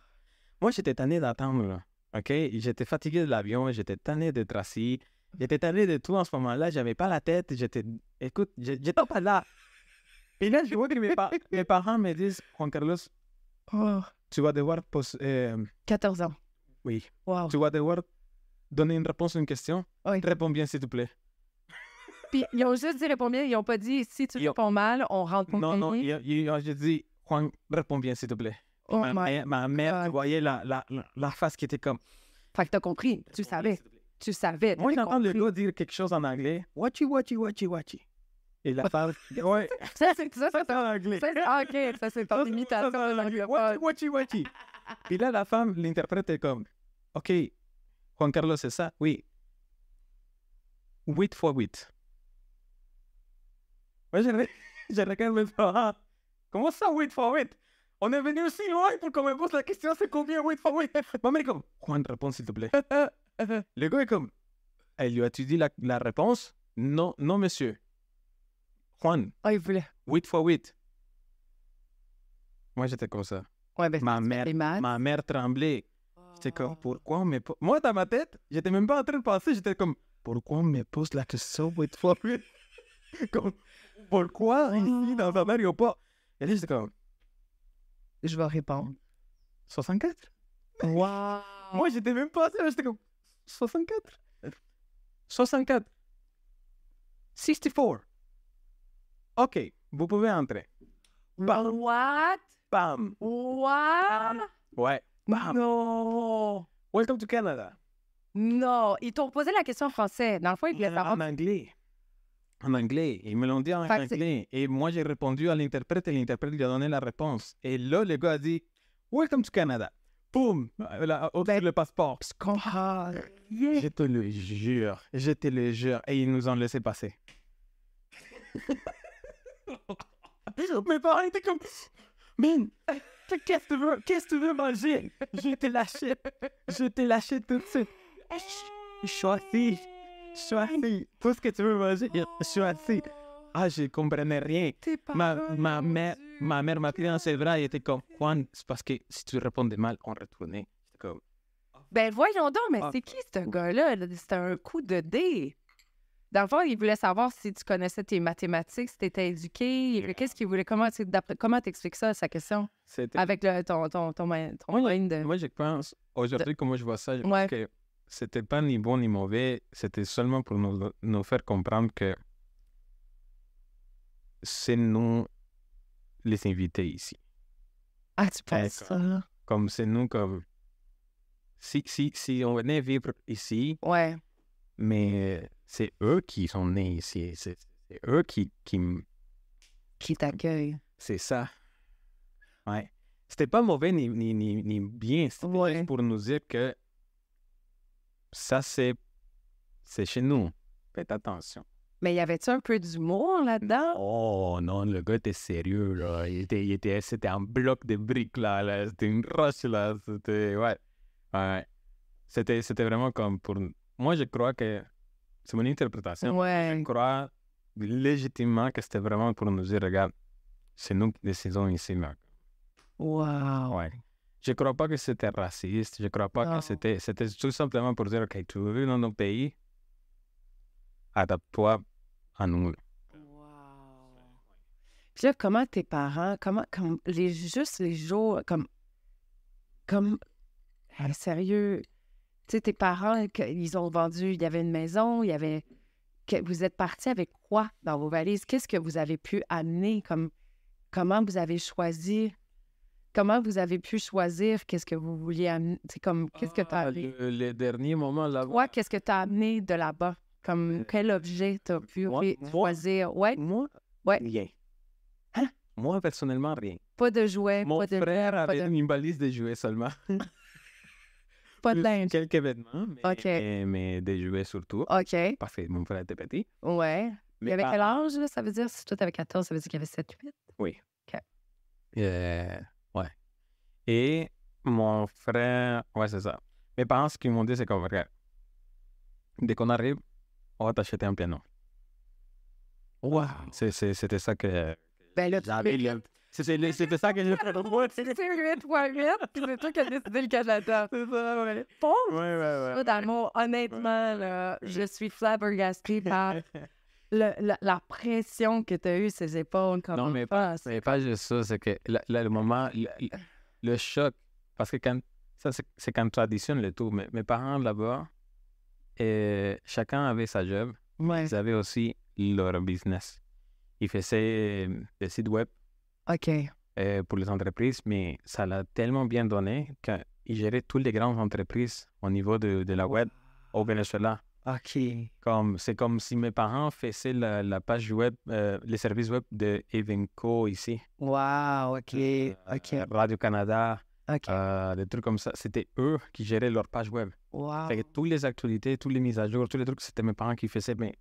[SPEAKER 2] Moi, j'étais tanné d'attendre. OK? J'étais fatigué de l'avion, j'étais tanné d'être assis. J'étais tanné de tout en ce moment-là. J'avais pas la tête. J'étais. Écoute, j'étais pas là. Et là, je vois que mes, mes parents me disent Juan Carlos, oh. tu vas devoir. Euh... 14 ans. Oui. Tu vas devoir donner une réponse à une question. Oui. Réponds bien, s'il te plaît. Puis ils ont juste dit réponds bien. Ils n'ont pas dit si tu réponds mal, on rentre pour Non, non, ils, ont juste dit Juan, réponds bien, s'il te plaît. Oh ma, ma, mère, God. tu voyais la, la, la, face qui était comme. Fait que as compris, tu savais tu savais. Moi, j'entends le gars dire quelque chose en anglais. Watchy, watchy, watchy, watchy. Et la femme, ouais. Ça, c'est ça, ça, en anglais. ah, OK, ça, c'est ton imitation de l'anglais. Watchy, watchy, Et là, la femme, l'interprète comme, OK, Juan Carlos, c'est ça? Oui. 8 fois 8. Moi, je, je regarde mes ah, Comment ça, 8 fois 8? On est venu aussi loin pour qu'on me pose la question, c'est combien 8 fois 8? Maman comme, Juan, réponds, s'il te plaît. Le gars est comme, elle lui a-tu dit la, réponse? Non, non, monsieur. Juan. Ah, il voulait. 8 x 8. Moi, j'étais comme ça. Ouais, ben, ma, mère, ma mère tremblait. J'étais comme, ah. pourquoi on me pose... Moi, dans ma tête, j'étais même pas en train de penser. J'étais comme, pourquoi on me pose la question 8 x 8? comme, pourquoi ici, ah. dans un aéroport il pas... Et là, j'étais comme... Je vais répondre. 64? Wow! Moi, j'étais même pas... J'étais comme... 64 64 64 OK, vous pouvez entrer. Bam. What? Bam. What? Ouais. Bam.
[SPEAKER 1] No! Welcome to Canada. Non. Ils t'ont posé la question en français. Dans le fond, ils
[SPEAKER 2] voulaient ah, En anglais. En anglais. Ils me l'ont dit en anglais. Et moi, j'ai répondu à l'interprète et l'interprète lui a donné la réponse. Et là, le gars a dit Welcome to Canada. Boum. Euh, là, ouvert ben, le passeport. Je te le jure, je te le jure. Et ils nous ont laissé passer. Mes parents étaient comme, Min, qu'est-ce que tu veux, que manger? Je te lâché, je te lâché tout de suite. Choisis, choisis, tout ce que tu veux manger, choisis. Ah, je ne comprenais rien. Ma, mère, ma mère m'a pris dans ses bras et était comme, Juan, c'est parce que si tu répondais mal, on retournait.
[SPEAKER 1] Ben voyons donc, mais ah. c'est qui ce gars-là? C'était un coup de dé. Dans il voulait savoir si tu connaissais tes mathématiques, si tu étais éduqué. Qu'est-ce qu'il voulait? Comment tu comment t'expliques ça, sa question? Avec ton, ton, de...
[SPEAKER 2] Moi, je pense, aujourd'hui, comment je vois ça, je pense que c'était pas ni bon ni mauvais. C'était seulement pour nous, faire comprendre que c'est nous les invités ici.
[SPEAKER 1] Ah, tu penses ça?
[SPEAKER 2] Comme c'est nous, comme si, si on venait vivre ici, ouais. mais c'est eux qui sont nés ici. C'est eux qui.
[SPEAKER 1] Qui, t'accueillent.
[SPEAKER 2] C'est ça. Ouais. C'était pas mauvais ni, ni, ni, bien. C'était pour nous dire que ça, c'est chez nous. Faites attention.
[SPEAKER 1] Mais y avait-tu un peu d'humour là-dedans?
[SPEAKER 2] Oh non, le gars était sérieux, Il était, c'était un bloc de briques, là. là. C'était une roche, là. C'était, ouais. Ouais. C'était, c'était vraiment comme pour. Moi, je crois que. C'est mon interprétation. Je crois légitimement que c'était vraiment pour nous dire regarde, c'est nous qui décidons ici. mec. Wow. Ouais. Je crois pas que c'était raciste. Je crois pas que c'était. C'était tout simplement pour dire ok, tu veux vivre dans nos pays, adapte-toi à nous.
[SPEAKER 1] Puis là, comment tes parents, comment, comme les, juste les jours, comme, comme ah, sérieux, tu sais, tes parents, ils ont vendu, il y avait une maison, il y avait. Vous êtes parti avec quoi dans vos valises? Qu'est-ce que vous avez pu amener? Comme, comment vous avez choisi? Comment vous avez pu choisir qu'est-ce que vous vouliez amener? C'est comme, qu'est-ce que tu as ah, amené?
[SPEAKER 2] le, les derniers moments là-bas.
[SPEAKER 1] qu'est-ce que tu as amené de là-bas? Comme, euh, quel objet tu as euh, pu choisir? Moi, ouais. Moi,
[SPEAKER 2] ouais. rien. Hein? Moi, personnellement, rien.
[SPEAKER 1] Pas de jouets. Mon frère avait
[SPEAKER 2] une balise de jouets seulement. Pas de linge. Quelques vêtements, mais, des jouets surtout. OK. Parce que mon frère était petit. Ouais. Mais il avait quel âge, Ça veut dire, si toi, t'avais 14, ça veut dire qu'il avait 7, 8? Oui. OK. Euh, ouais. Et mon frère, ouais, c'est ça. Mes parents, ce qu'ils m'ont dit, c'est qu'on regarde, dès qu'on arrive, on va t'acheter un piano. Wow. C'était ça que. Ben là, j'avais le c'était ça que j'ai fait. C'était 8, c'est toi qui a décidé le Canada. C'est ça, ouais. Pauvre! Ouais, ouais, ouais.
[SPEAKER 1] d'amour, honnêtement, là, je suis flabbergastée par la, la, pression que tu as eue ces épaules quand
[SPEAKER 2] Non, mais pas, mais pas juste ça, c'est que là, le moment, le, choc, parce que quand, ça, c'est quand traditionne le tout. Mais, mes parents là-bas, et euh, chacun avait sa job. Ils avaient aussi leur business. Ils faisaient euh, des sites web OK. Eh, pour les entreprises, mais ça l'a tellement bien donné qu'il gérait toutes les grandes entreprises au niveau de, de la web au Venezuela. OK. Comme, c'est comme si mes parents faisaient la, page web, euh, les services web de Evenco ici. Wow, OK. Euh, OK. Radio-Canada, euh, des trucs comme ça. C'était eux qui géraient leur page web. Wow. Fait que toutes les actualités, toutes les mises à jour, tous les trucs, c'était mes parents qui faisaient. Mais...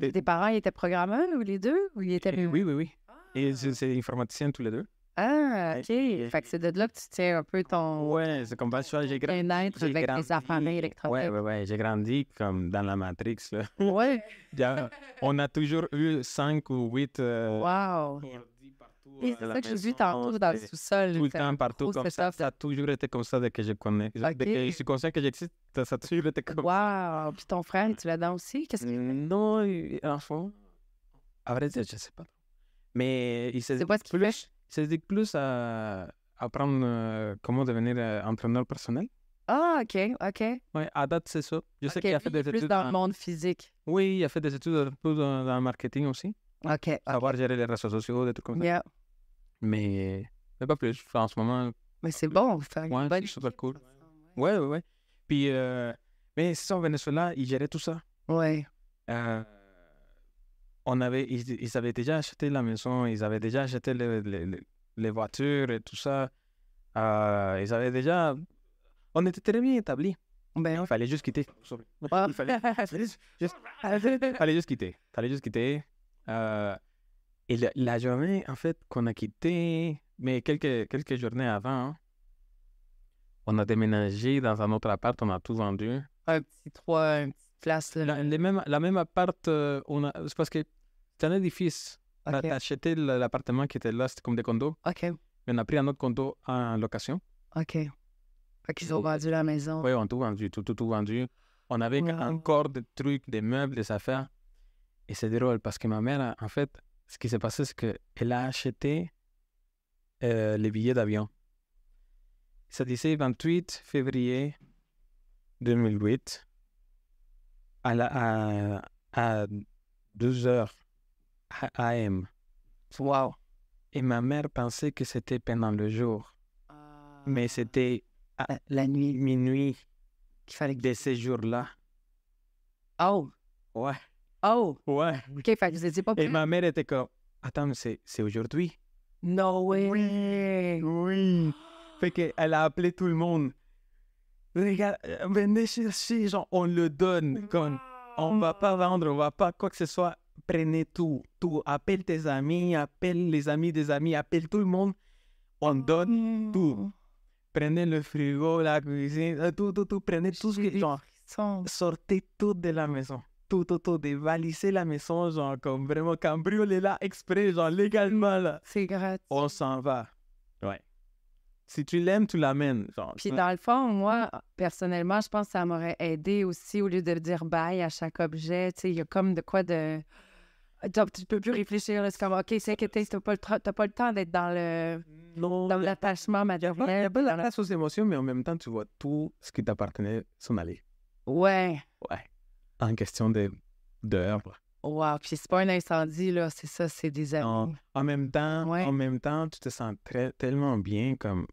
[SPEAKER 1] tes parents étaient programmeurs ou les deux? Ou ils étaient...
[SPEAKER 2] Eh, oui, oui, oui. Et c'est informaticien tous les deux. Ah, OK. fait que c'est de là que tu tiens un peu ton. Ouais, c'est comme ça. Ben, j'ai grandi. avec des affaires électroniques. Ouais, ouais, ouais. J'ai grandi comme dans la Matrix, là. Ouais. on a toujours eu cinq ou huit... Euh,
[SPEAKER 1] wow.
[SPEAKER 2] partout. Euh, c'est ça que j'ai vu
[SPEAKER 1] tantôt dans le
[SPEAKER 2] sous-sol. Tout le temps, partout, comme ça. Ça a toujours été comme ça dès que je connais. Dès que je suis conscient que j'existe, ça a toujours été comme ça. Wow. Puis ton frère, tu l'as dans aussi? Qu'est-ce que. Non, enfant. À vrai dire, je ne sais pas. Mais il se plus, plus, il plus à apprendre euh, comment devenir euh, entraîneur personnel.
[SPEAKER 1] Ah, OK, OK.
[SPEAKER 2] Oui, à date, c'est ça. Je sais qu'il a fait des plus études. dans le monde physique. Oui, il a fait des études dans, le marketing aussi. OK. okay. gérer les réseaux sociaux, des trucs comme ça. Mais, mais pas plus. En ce moment. Mais c'est bon, en fait. ouais, super cool. Oui, oui, oui. Puis, euh, mais c'est ça, au Venezuela, il gérait tout ça. Oui. Euh, on avait, ils, avaient déjà acheté la maison, ils avaient déjà acheté les, les, voitures et tout ça. Euh, ils avaient déjà. On était très bien établis. Ben ah. Il fallait juste quitter. Il fallait, juste, quitter. Il fallait juste quitter. Euh, et la, journée, en fait, qu'on a quitté, mais quelques, quelques journées avant, on a déménagé dans un autre appart, on a tout vendu. Un petit trois, une petite place. La, les la même appart, euh, on a, c'est parce que c'est un édifice. On a acheté l'appartement qui était là, c'était comme des condos. OK. on a pris un autre condo en location.
[SPEAKER 1] OK. Fait
[SPEAKER 2] qu'ils ont oh. vendu la maison. Oui, on tout vendu, tout, tout, tout vendu. On avait encore des trucs, des meubles, des affaires. Et c'est drôle parce que ma mère, en fait, ce qui s'est passé, c'est qu'elle a acheté euh, les billets d'avion. Ça disait 28 février 2008 à, à 12 heures AM. Wow. Et ma mère pensait que c'était pendant le jour. Ah. Mais c'était euh, la, nuit. Minuit. Qu'il fallait que... De ces jours-là. Oh. Ouais. Oh. Ouais. OK, fait vous étiez pas Et ma mère était comme, attends, c'est, c'est aujourd'hui? No way. Oui. Oui. Fait qu'elle a appelé tout le monde. Regarde, euh, venez chercher, on le donne. Comme, on va pas vendre, on va pas quoi que ce soit prenez tout, tout. Appelle tes amis, appelle les amis des amis, appelle tout le monde. On oh, donne hmm. tout. Prenez le frigo, la cuisine, euh, tout, tout, tout. Prenez tout ce que genre. Sortez tout de la maison. Tout, tout, tout. Dévalisez la maison, genre, comme vraiment cambrioler là exprès, genre, légalement mm, là. C'est gratuit. On s'en va. Ouais. Si tu l'aimes, tu l'amènes. Puis dans le fond,
[SPEAKER 1] moi, mm. personnellement, je pense que ça m'aurait aidé aussi, au lieu de dire bye à chaque objet, tu sais, il y a comme de quoi de tu peux plus réfléchir. C'est comme, OK, c'est que tu n'as pas le
[SPEAKER 2] temps d'être dans le l'attachement matériel. Il n'y a pas la place aux émotions, mais en même temps, tu vois tout ce qui t'appartenait s'en aller. Ouais. Ouais. En question d'heures. Wow, puis c'est pas un incendie, là, c'est ça, c'est des amis. En même temps, en même temps, tu te sens très, tellement bien comme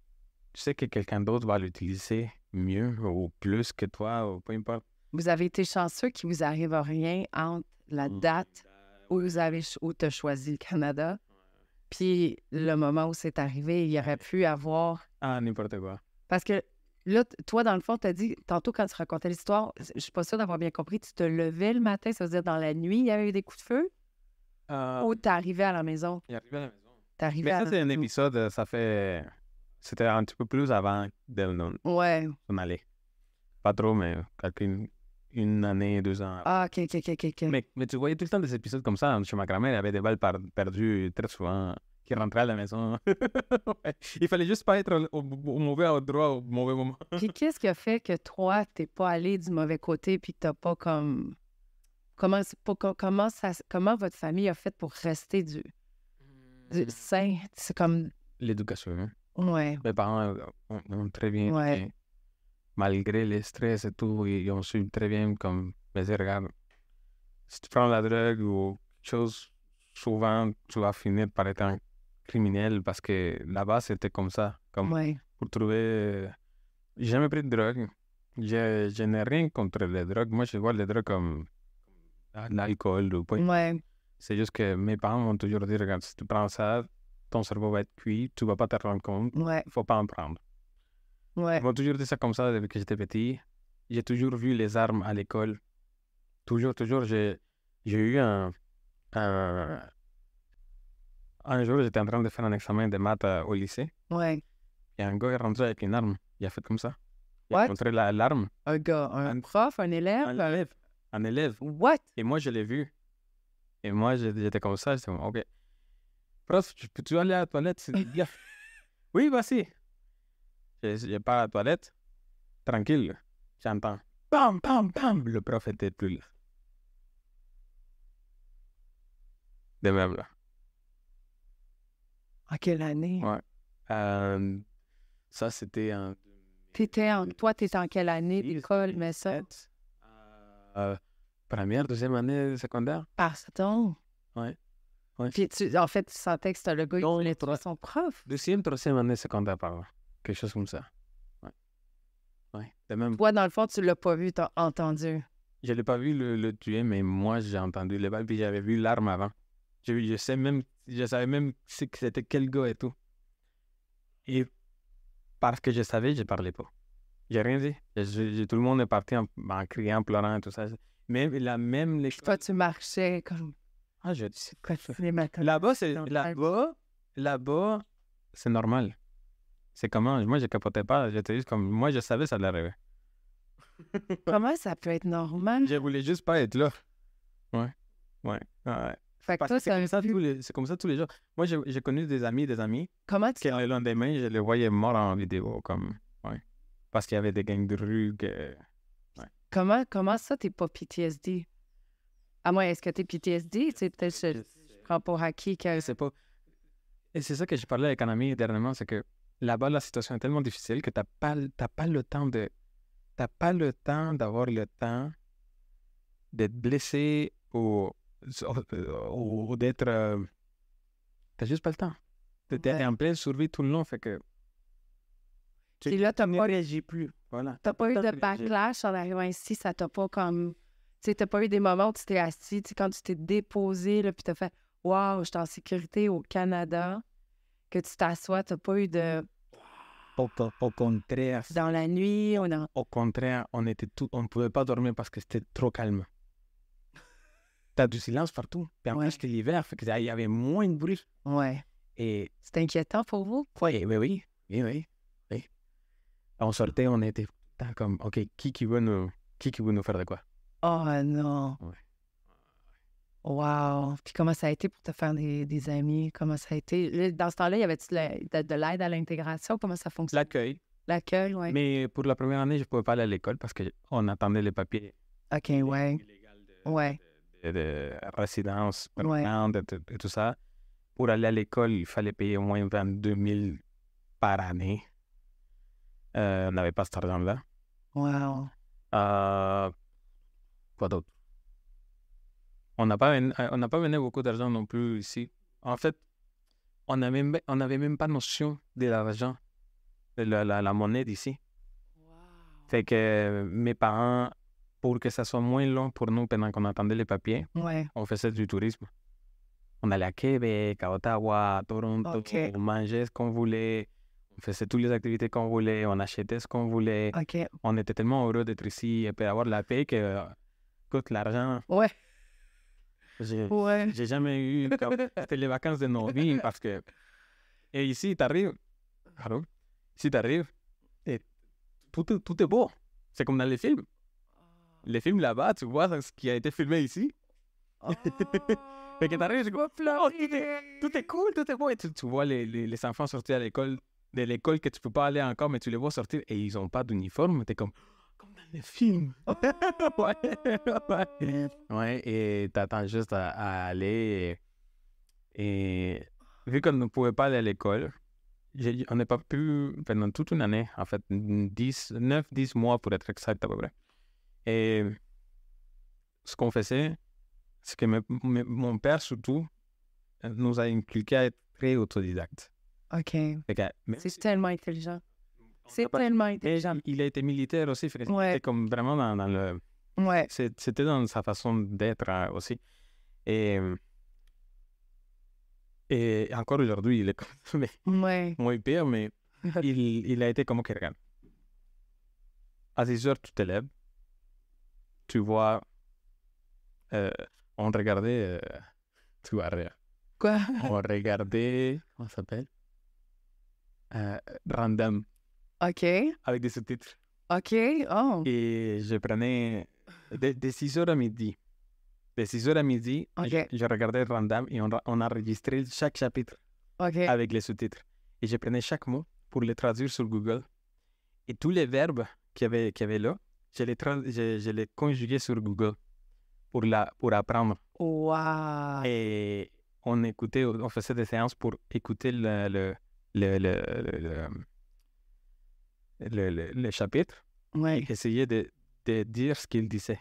[SPEAKER 2] tu sais que quelqu'un d'autre va l'utiliser mieux ou plus que toi, ou peu importe.
[SPEAKER 1] Vous avez été chanceux qu'il vous arrive rien entre la mm. date où, vous avez, où tu as choisi le Canada. Puis le moment où c'est arrivé, il y aurait pu avoir.
[SPEAKER 2] Ah, n'importe quoi.
[SPEAKER 1] Parce que là, toi, dans le fond, tu as dit, tantôt quand tu racontais l'histoire, je suis pas sûre d'avoir bien compris, tu te levais le matin, ça veut dire dans la nuit, il y avait eu des coups de feu? Euh, Ou tu arrivé à la maison?
[SPEAKER 2] Il à la maison. Mais ça, c'est un épisode, euh, ça fait. C'était un petit peu plus avant Del Ouais. On allait. Pas trop, mais quelques euh, une année, deux ans. Ah, ok, ok, ok. ok. Mais, tu voyais tout le temps des épisodes comme ça. Chez ma grand-mère, elle avait des balles perdues très souvent qui rentraient à la maison. Il fallait juste pas être au, mauvais endroit au mauvais moment. puis
[SPEAKER 1] qu'est-ce qui a fait que toi, t'es pas allé du mauvais côté puis que t'as pas comme. Comment, comment, ça, comment votre famille a fait pour rester du, du hmm. sain?
[SPEAKER 2] C'est comme. L'éducation. Hein? Ouais. Mes parents euh, ont très bien malgré les stress et tout, ils ont su très bien comme, mais regarde, si tu prends la drogue ou chose, souvent tu vas finir par être un criminel parce que là-bas c'était comme ça. Comme Pour trouver. J'ai jamais pris de drogue. Je, n'ai rien contre les drogues. Moi, je vois les drogues comme l'alcool ou quoi. C'est juste que mes parents m'ont toujours dit regarde, si tu prends ça, ton cerveau va être cuit, tu vas pas te rendre compte. Il ne faut pas en prendre. Ouais. Ils toujours dit ça comme ça depuis que j'étais petit. J'ai toujours vu les armes à l'école. Toujours, toujours, j'ai eu un, un, un jour, j'étais en train de faire un examen de maths euh, au lycée. Ouais. Et un gars est rentré avec une arme. Il a fait comme ça. Il a montré l'arme.
[SPEAKER 1] un gars, un, prof, un élève? Un
[SPEAKER 2] élève. Un élève. What? Et moi, je l'ai vu. Et moi, j'étais comme ça. J'étais comme, OK. Prof, peux-tu aller à la toilette? oui, vas-y. Je, pars à la toilette, tranquille, j'entends pam, pam, pam, le prof était plus là. De même là. En quelle année? Ouais. Euh, ça, c'était en.
[SPEAKER 1] T'étais en... Toi, t'étais en quelle année d'école, mais ça?
[SPEAKER 2] Euh, première, deuxième année secondaire. Pardon? Ouais. ouais. en fait, tu sentais que c'était le gars qui voulait être son prof. Deuxième, troisième année secondaire, pardon. Quelque chose comme ça. Ouais. ouais. De même... Toi, dans le fond, tu l'as pas vu, tu as entendu. Je l'ai pas vu le, tuer, mais moi, j'ai entendu le bal, puis j'avais vu l'arme avant. Je, je, sais même, je savais même que c'était quel gars et tout. Et parce que je savais, je parlais pas. J'ai rien dit. tout le monde est parti en, criant, en pleurant et tout ça. Même la même les Toi, tu marchais comme. Ah, je dis. Là-bas, c'est là-bas, là-bas, c'est normal. C'est comment? Moi, je capotais pas. J'étais juste comme. Moi, je savais ça allait arriver.
[SPEAKER 1] comment ça peut être normal?
[SPEAKER 2] Je voulais juste pas être là. Ouais. Ouais. c'est comme, ça tous les, c'est ça tous les jours. Moi, j'ai, connu des amis des amis. Comment tu... Qui, le lendemain, je les voyais morts en vidéo, comme... Ouais. Parce qu'il y avait des gangs de rue que...
[SPEAKER 1] Comment, comment ça, t'es pas PTSD? À moi, est-ce que es PTSD? C'est peut-être je, je prends pour acquis C'est pas...
[SPEAKER 2] Et c'est ça que j'ai parlé avec un ami dernièrement, c'est que là-bas, la situation est tellement difficile que tu n'as pas, t'as pas le temps de. T'as pas le temps d'avoir le temps d'être blessé ou, euh, d'être. tu euh, t'as juste pas le temps. T'es en pleine survie tout le long, fait que. là, t'as pas T'as pas eu de backlash
[SPEAKER 1] en arrivant ici, ça t'a pas comme. Tu t'as pas eu des moments où tu t'es assis, tu quand tu t'es déposé, là, puis t'as fait Waouh, je suis en sécurité au Canada,
[SPEAKER 2] que tu t'assois, t'as pas eu de. Au, contraire. Dans la nuit, on a... Au contraire, on était tout, on ne pouvait pas dormir parce que c'était trop calme. T'as du silence partout. Puis en plus, c'était l'hiver, ah, il y avait moins de bruit. Ouais. Et... C'est inquiétant pour vous? Oui, oui, oui. oui, oui, oui. On sortait, on était ah, comme, OK, qui qui veut nous, qui qui veut nous faire de quoi?
[SPEAKER 1] Oh non. Ouais. Wow! Puis comment ça a été pour te faire des, amis? Comment ça a été? Dans ce temps-là, il y avait de, l'aide à l'intégration? Comment ça fonctionne? L'accueil. L'accueil, oui.
[SPEAKER 2] Mais pour la première année, je ne pouvais pas aller à l'école parce qu'on attendait les papiers.
[SPEAKER 1] OK, ouais.
[SPEAKER 2] De, De, résidence permanente et tout ça. Pour aller à l'école, il fallait payer au moins 22 000 par année. Euh, on n'avait pas cet argent-là. Wow. Euh, quoi d'autre? on n'a pas, euh, on pas mené beaucoup d'argent non plus ici. En fait, on n'avait même, on avait même pas notion de l'argent, de la, la, monnaie d'ici. c'est Fait que mes parents, pour que ça soit moins long pour nous pendant qu'on attendait les papiers, ouais. on faisait du tourisme. On allait à Québec, à Ottawa, à Toronto, on mangeait ce qu'on voulait, on faisait toutes les activités qu'on voulait, on achetait ce qu'on voulait. On était tellement heureux d'être ici et d'avoir avoir la paix que, euh, coûte l'argent. J'ai jamais eu. les vacances de nos parce que. Et ici, t'arrives. si si t'arrives. Et tout, tout est beau. C'est comme dans les films. Ah. Les films là-bas, tu vois ce qui a été filmé ici. Oh. que t'arrives, oh, tout, est, tout est cool, tout est beau. Et tu, vois les, les, enfants sortir à l'école, de l'école que tu peux pas aller encore, mais tu les vois sortir et ils ont pas d'uniforme. T'es comme comme dans le film. Ah. ouais, et t'attends juste à, aller. Et, vu qu'on ne pouvait pas aller à l'école, on n'a pas pu, pendant toute une année, en fait, 10, 9, 10 mois pour être exact à peu près. Et ce qu'on faisait, c'est que mon père, surtout, nous a inculqué à être très autodidacte.
[SPEAKER 1] OK. C'est tellement intelligent. C'est tellement
[SPEAKER 2] intelligent. Il a été militaire aussi, frère. C'était comme vraiment dans, le. C'était dans sa façon d'être euh, aussi. Et. Euh, et encore aujourd'hui, il est mais, ouais. moins pire, mais il, il, a été comme, quelqu'un À 10 heures, tu te lèves. Tu vois. Euh, on regardait. Euh, tu vois rien. Quoi? On regardait. Comment ça s'appelle? random. OK. Avec des sous-titres. OK. Oh. Et je prenais des 6 heures à midi. Des 6 heures à midi, ok je, regardais regardais random et on, on enregistrait chaque chapitre avec les sous-titres. Et je prenais chaque mot pour le traduire sur Google. Et tous les verbes qu'il y avait, là, je les, je, je les conjuguais sur Google pour, la, pour apprendre. Wow. Et on écoutait, on faisait des séances pour écouter le, le, le, le le, le, chapitre ouais. essayer de, de dire ce qu'il disait.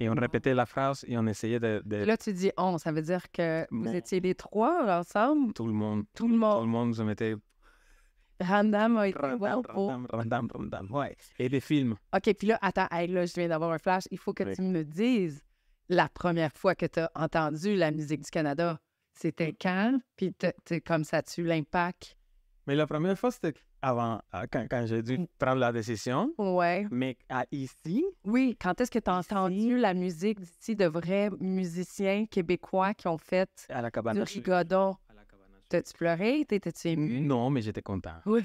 [SPEAKER 2] Et on répétait la phrase et on essayait de, Là,
[SPEAKER 1] tu dis on, ça veut dire que vous étiez les trois ensemble?
[SPEAKER 2] Tout le monde. Tout le monde. Tout le monde se mettait...
[SPEAKER 1] Random a été... Random,
[SPEAKER 2] random, ouais. Et des films.
[SPEAKER 1] OK, puis là, attends, là, je viens d'avoir un flash. Il faut que tu me dises la première fois que tu as entendu la musique du Canada. C'était mm. quand? Puis comme ça, tu l'impact?
[SPEAKER 2] Mais la première fois, c'était avant, ah, quand, quand j'ai dû prendre la décision. Ouais. Mais ah, ici. Oui, quand est-ce que tu as entendu la musique d'ici de
[SPEAKER 1] vrais musiciens québécois qui ont fait à la cabane du rigodon? T'as-tu
[SPEAKER 2] pleuré? T'étais-tu ému? Non, mais j'étais content. Oui.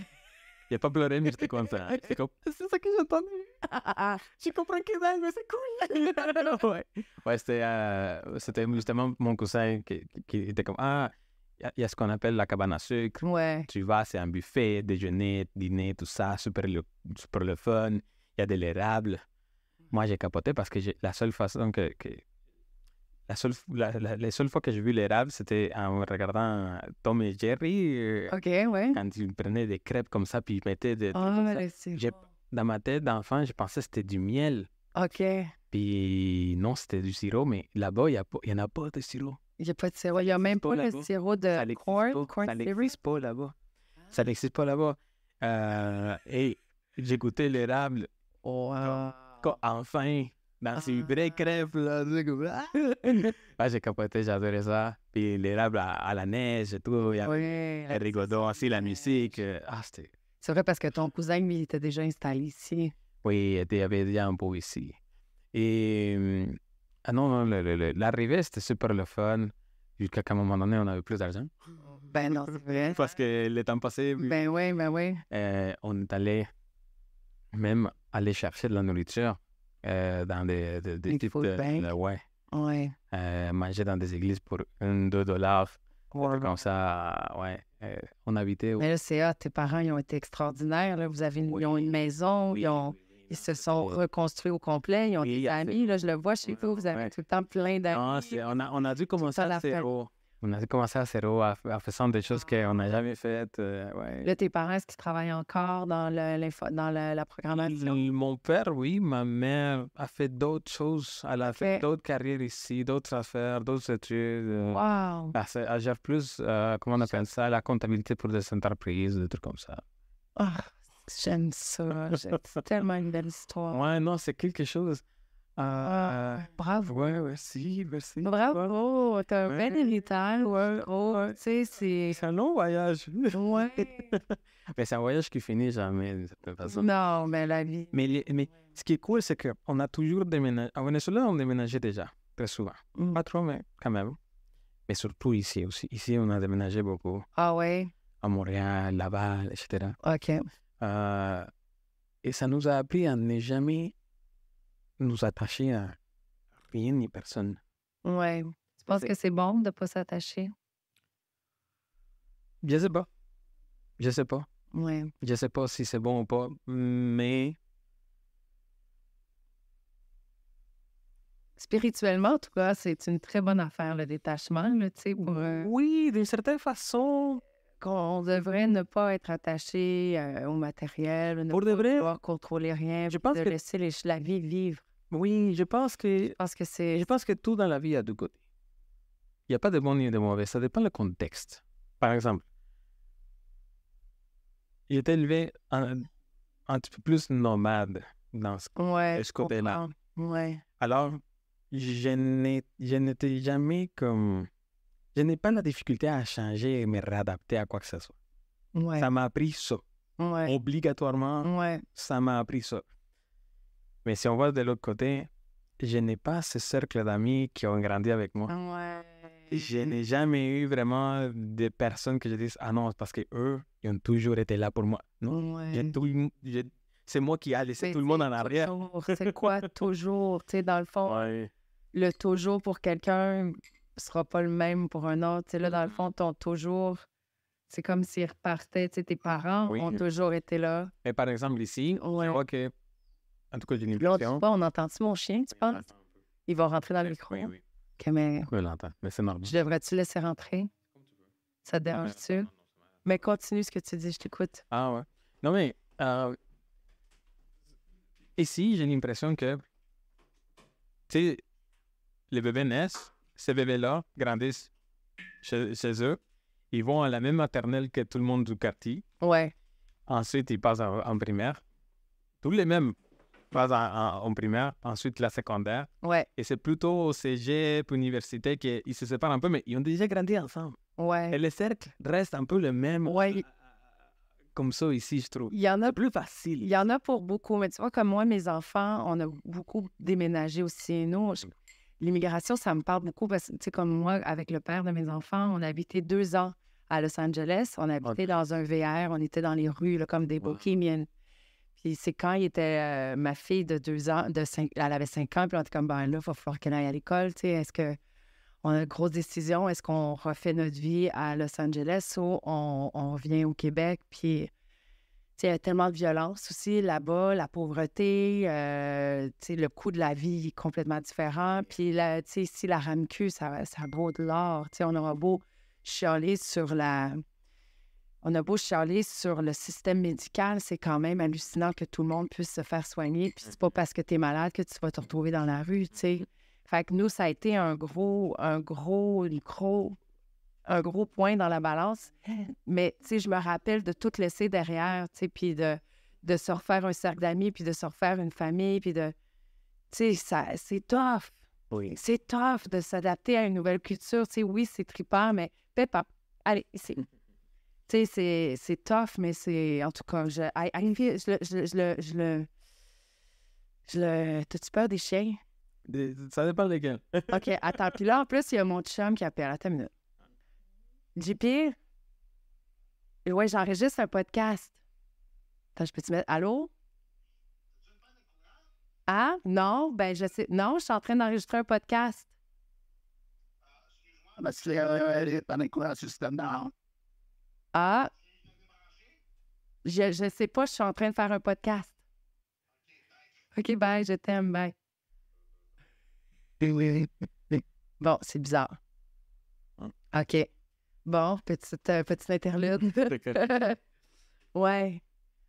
[SPEAKER 2] J'ai pas pleuré, mais j'étais content. C'est ça que j'ai entendu. j'ai compris que mais c'est cool. ouais, ouais c'était, euh, justement mon cousin qui, qui était comme Ah, il y, a ce qu'on appelle la cabane à sucre. Tu vas, c'est un buffet, déjeuner, dîner, tout ça, super le, super le fun. Il y a de l'érable. Moi, j'ai capoté parce que la seule façon que. la seule, fois que j'ai vu l'érable, c'était en regardant Tom et Jerry. Euh, OK,
[SPEAKER 1] ouais. Quand
[SPEAKER 2] ils prenaient des crêpes comme ça, puis ils mettaient des. Oh, dans ma tête d'enfant, je pensais que c'était du miel. OK. Puis non, c'était du sirop, mais là-bas, il n'y en a pas de sirop.
[SPEAKER 1] Il n'y a pas de sirop. Il n'y a même pas, le sirop de corn. ça
[SPEAKER 2] n'existe pas là-bas. Ça n'existe pas là-bas. et euh, j'ai goûté l'érable. Oh, ah. Enfin, dans ah. ces vraies crêpes là. Ah! j'ai capoté, j'adorais ça. Puis l'érable à, la neige et tout. Il y a oui, aussi, la musique. Euh, ah,
[SPEAKER 1] C'est vrai parce que ton cousin, il était déjà installé
[SPEAKER 2] ici. Oui, il, était, avait déjà un pot ici. Et hum, ah non, non l'arrivée, c'était super le fun. Jusqu'à un moment donné, on avait plus d'argent. Ben non, c'est vrai. Parce que le temps passé. ben oui, ben oui. Euh, on est allé même aller chercher de la nourriture euh, dans des, des, des types de. de ouais. ouais. Euh, manger dans des églises pour un, deux dollars. Ouais. Comme ça, ouais. on habitait.
[SPEAKER 1] Mais là, c'est ah, tes parents, ils ont été extraordinaires. Vous avez ils ont une maison, ils ont. Ils se sont reconstruits au complet. Ils ont des amis. Là, je le vois chez vous. Vous avez tout le temps plein d'amis. Ah, on, a, on a dû commencer à, zéro.
[SPEAKER 2] On a dû commencer à zéro, à, faisant des choses ah. qu'on n'a jamais faites. Euh,
[SPEAKER 1] là, tes parents, est-ce qu'ils travaillent encore dans, le, dans la,
[SPEAKER 2] programmation? mon père, oui. Ma mère a fait d'autres choses. Elle a fait, d'autres carrières ici, d'autres affaires, d'autres études. Euh. Wow! Elle, gère plus, euh, comment on appelle ça, la comptabilité pour des entreprises, des trucs comme ça. Ah! J'aime ça. C'est hein. tellement une belle histoire. Ouais, non, c'est quelque chose. Euh, ah, euh bravo. Ouais, merci, merci. Ben,
[SPEAKER 1] bravo, t'as un bel héritage. Oh, ouais, Tu sais, c'est. C'est un long
[SPEAKER 2] voyage. Ouais. mais c'est un voyage qui finit jamais, de toute façon.
[SPEAKER 1] Non, mais
[SPEAKER 2] la vie. Mais, mais ce qui est cool, c'est qu'on a toujours déménagé. À Venezuela, on déménageait déjà, très souvent. Mm. Pas trop, mais quand même. Mais surtout ici aussi. Ici, on a déménagé beaucoup. Ah ouais? À Montréal, Laval, etc. OK. Euh, et ça nous a appris à ne jamais nous attacher à rien ni personne.
[SPEAKER 1] Ouais. Tu penses que c'est bon de ne pas s'attacher?
[SPEAKER 2] Je sais pas. Je sais pas. Ouais. Je sais pas si c'est bon ou pas, mais.
[SPEAKER 1] Spirituellement, en tout cas, c'est une très bonne affaire, le détachement, tu sais, pour... Euh, oui, d'une certaine façon, qu'on devrait ne pas être attaché euh, au matériel, ne pas pouvoir contrôler rien, je pense de que... laisser la vie vivre.
[SPEAKER 2] Oui, je pense que... Je pense que c'est... Je pense que tout dans la vie a deux côtés. Il n'y a pas de bon ni de mauvais, ça dépend du contexte. Par exemple, il est élevé un petit peu plus nomade dans ce, ouais, ce côté-là. Alors, je n'étais jamais comme je n'ai pas la difficulté à changer et me réadapter à quoi que ce soit. Ça m'a appris ça. Obligatoirement, ça m'a appris ça. Mais si on voit de l'autre côté, je n'ai pas ce cercle d'amis qui ont grandi avec moi. Je n'ai jamais eu vraiment de personnes que je dise Ah non, parce qu'eux, ils ont toujours été là pour moi. Non, c'est moi qui ai laissé tout le monde en arrière.
[SPEAKER 1] C'est quoi toujours, tu sais, dans le
[SPEAKER 2] fond?
[SPEAKER 1] Le toujours pour quelqu'un, sera pas le même pour un autre. là, dans le mmh fond, t'ont toujours. C'est comme s'ils repartaient. tes parents ont toujours été là.
[SPEAKER 2] Mais par exemple, ici, on que. En tout cas, j'ai une
[SPEAKER 1] On entend-tu mon chien, tu penses? Il va rentrer dans le euh, micro. Oui,
[SPEAKER 2] mais... Je devrais-tu
[SPEAKER 1] laisser rentrer? Ça dérange-tu? Mais continue ce que tu dis, je t'écoute.
[SPEAKER 2] Ah ouais. Non, mais. Euh, ici, j'ai l'impression que. Tu sais, les bébés naissent, ces bébés-là grandissent chez, eux. Ils vont à la même maternelle que tout le monde du quartier. Ouais. Ensuite, ils passent en, primaire. Tous les mêmes passent en, primaire, ensuite la secondaire. Ouais. Et c'est plutôt au cégep, université, qu'ils se séparent un peu, mais ils ont déjà grandi ensemble. Ouais. Et le cercle reste un peu le même. Euh, comme ça ici, je trouve.
[SPEAKER 1] Il y en a plus facile. Il y en a pour beaucoup, mais tu vois, comme moi, mes enfants, on a beaucoup déménagé aussi. Nous, je, l'immigration, ça me parle beaucoup parce que, tu sais, comme moi, avec le père de mes enfants, on a habité deux ans à Los Angeles. On habitait habité dans un VR, on était dans les rues, là, comme des wow. Puis c'est quand il était euh, ma fille de deux ans, de cinq, elle avait cinq ans, puis on était comme, ben là, il va qu'elle aille à l'école, tu sais, est-ce que on a une grosse décision, est-ce qu'on refait notre vie à Los Angeles ou on, on vient au Québec, puis il y a tellement de violence aussi là-bas, la pauvreté, euh, le coût de la vie est complètement différent. Puis ici, la RAMQ, ça, ça vaut de l'or. On aura beau chialer sur la. On a beau chialer sur le système médical, c'est quand même hallucinant que tout le monde puisse se faire soigner. Puis c'est pas parce que tu es malade que tu vas te retrouver dans la rue, mm-hmm. Fait que nous, ça a été un gros, un gros, gros, un gros point dans la balance. Hein? Mais, tu sais, je me rappelle de tout laisser derrière, tu sais, puis de, de se refaire un cercle d'amis, puis de se refaire une famille, puis de... Tu sais, c'est tough. Oui. C'est tough de s'adapter à une nouvelle culture. Tu sais, oui, c'est trippant, mais pas allez, ici, Tu sais, c'est tough, mais c'est... En tout cas, je, je, le, je, T'as-tu peur des chiens?
[SPEAKER 2] Ça dépend lesquels.
[SPEAKER 1] OK, attends. Puis là, en plus, il y a mon chum qui appelle. Attends une minute. JP, ouais, j'enregistre un podcast. Attends, je peux te mettre. Allô? Ah, non, ben je sais. Non, je suis en train d'enregistrer un podcast. Ah, euh, ah. Je, je sais pas, je suis en train de faire un podcast. OK, bye, je t'aime, bye. Bon, c'est bizarre. Hein? OK. Bon, petite, euh, petite interlude. ouais.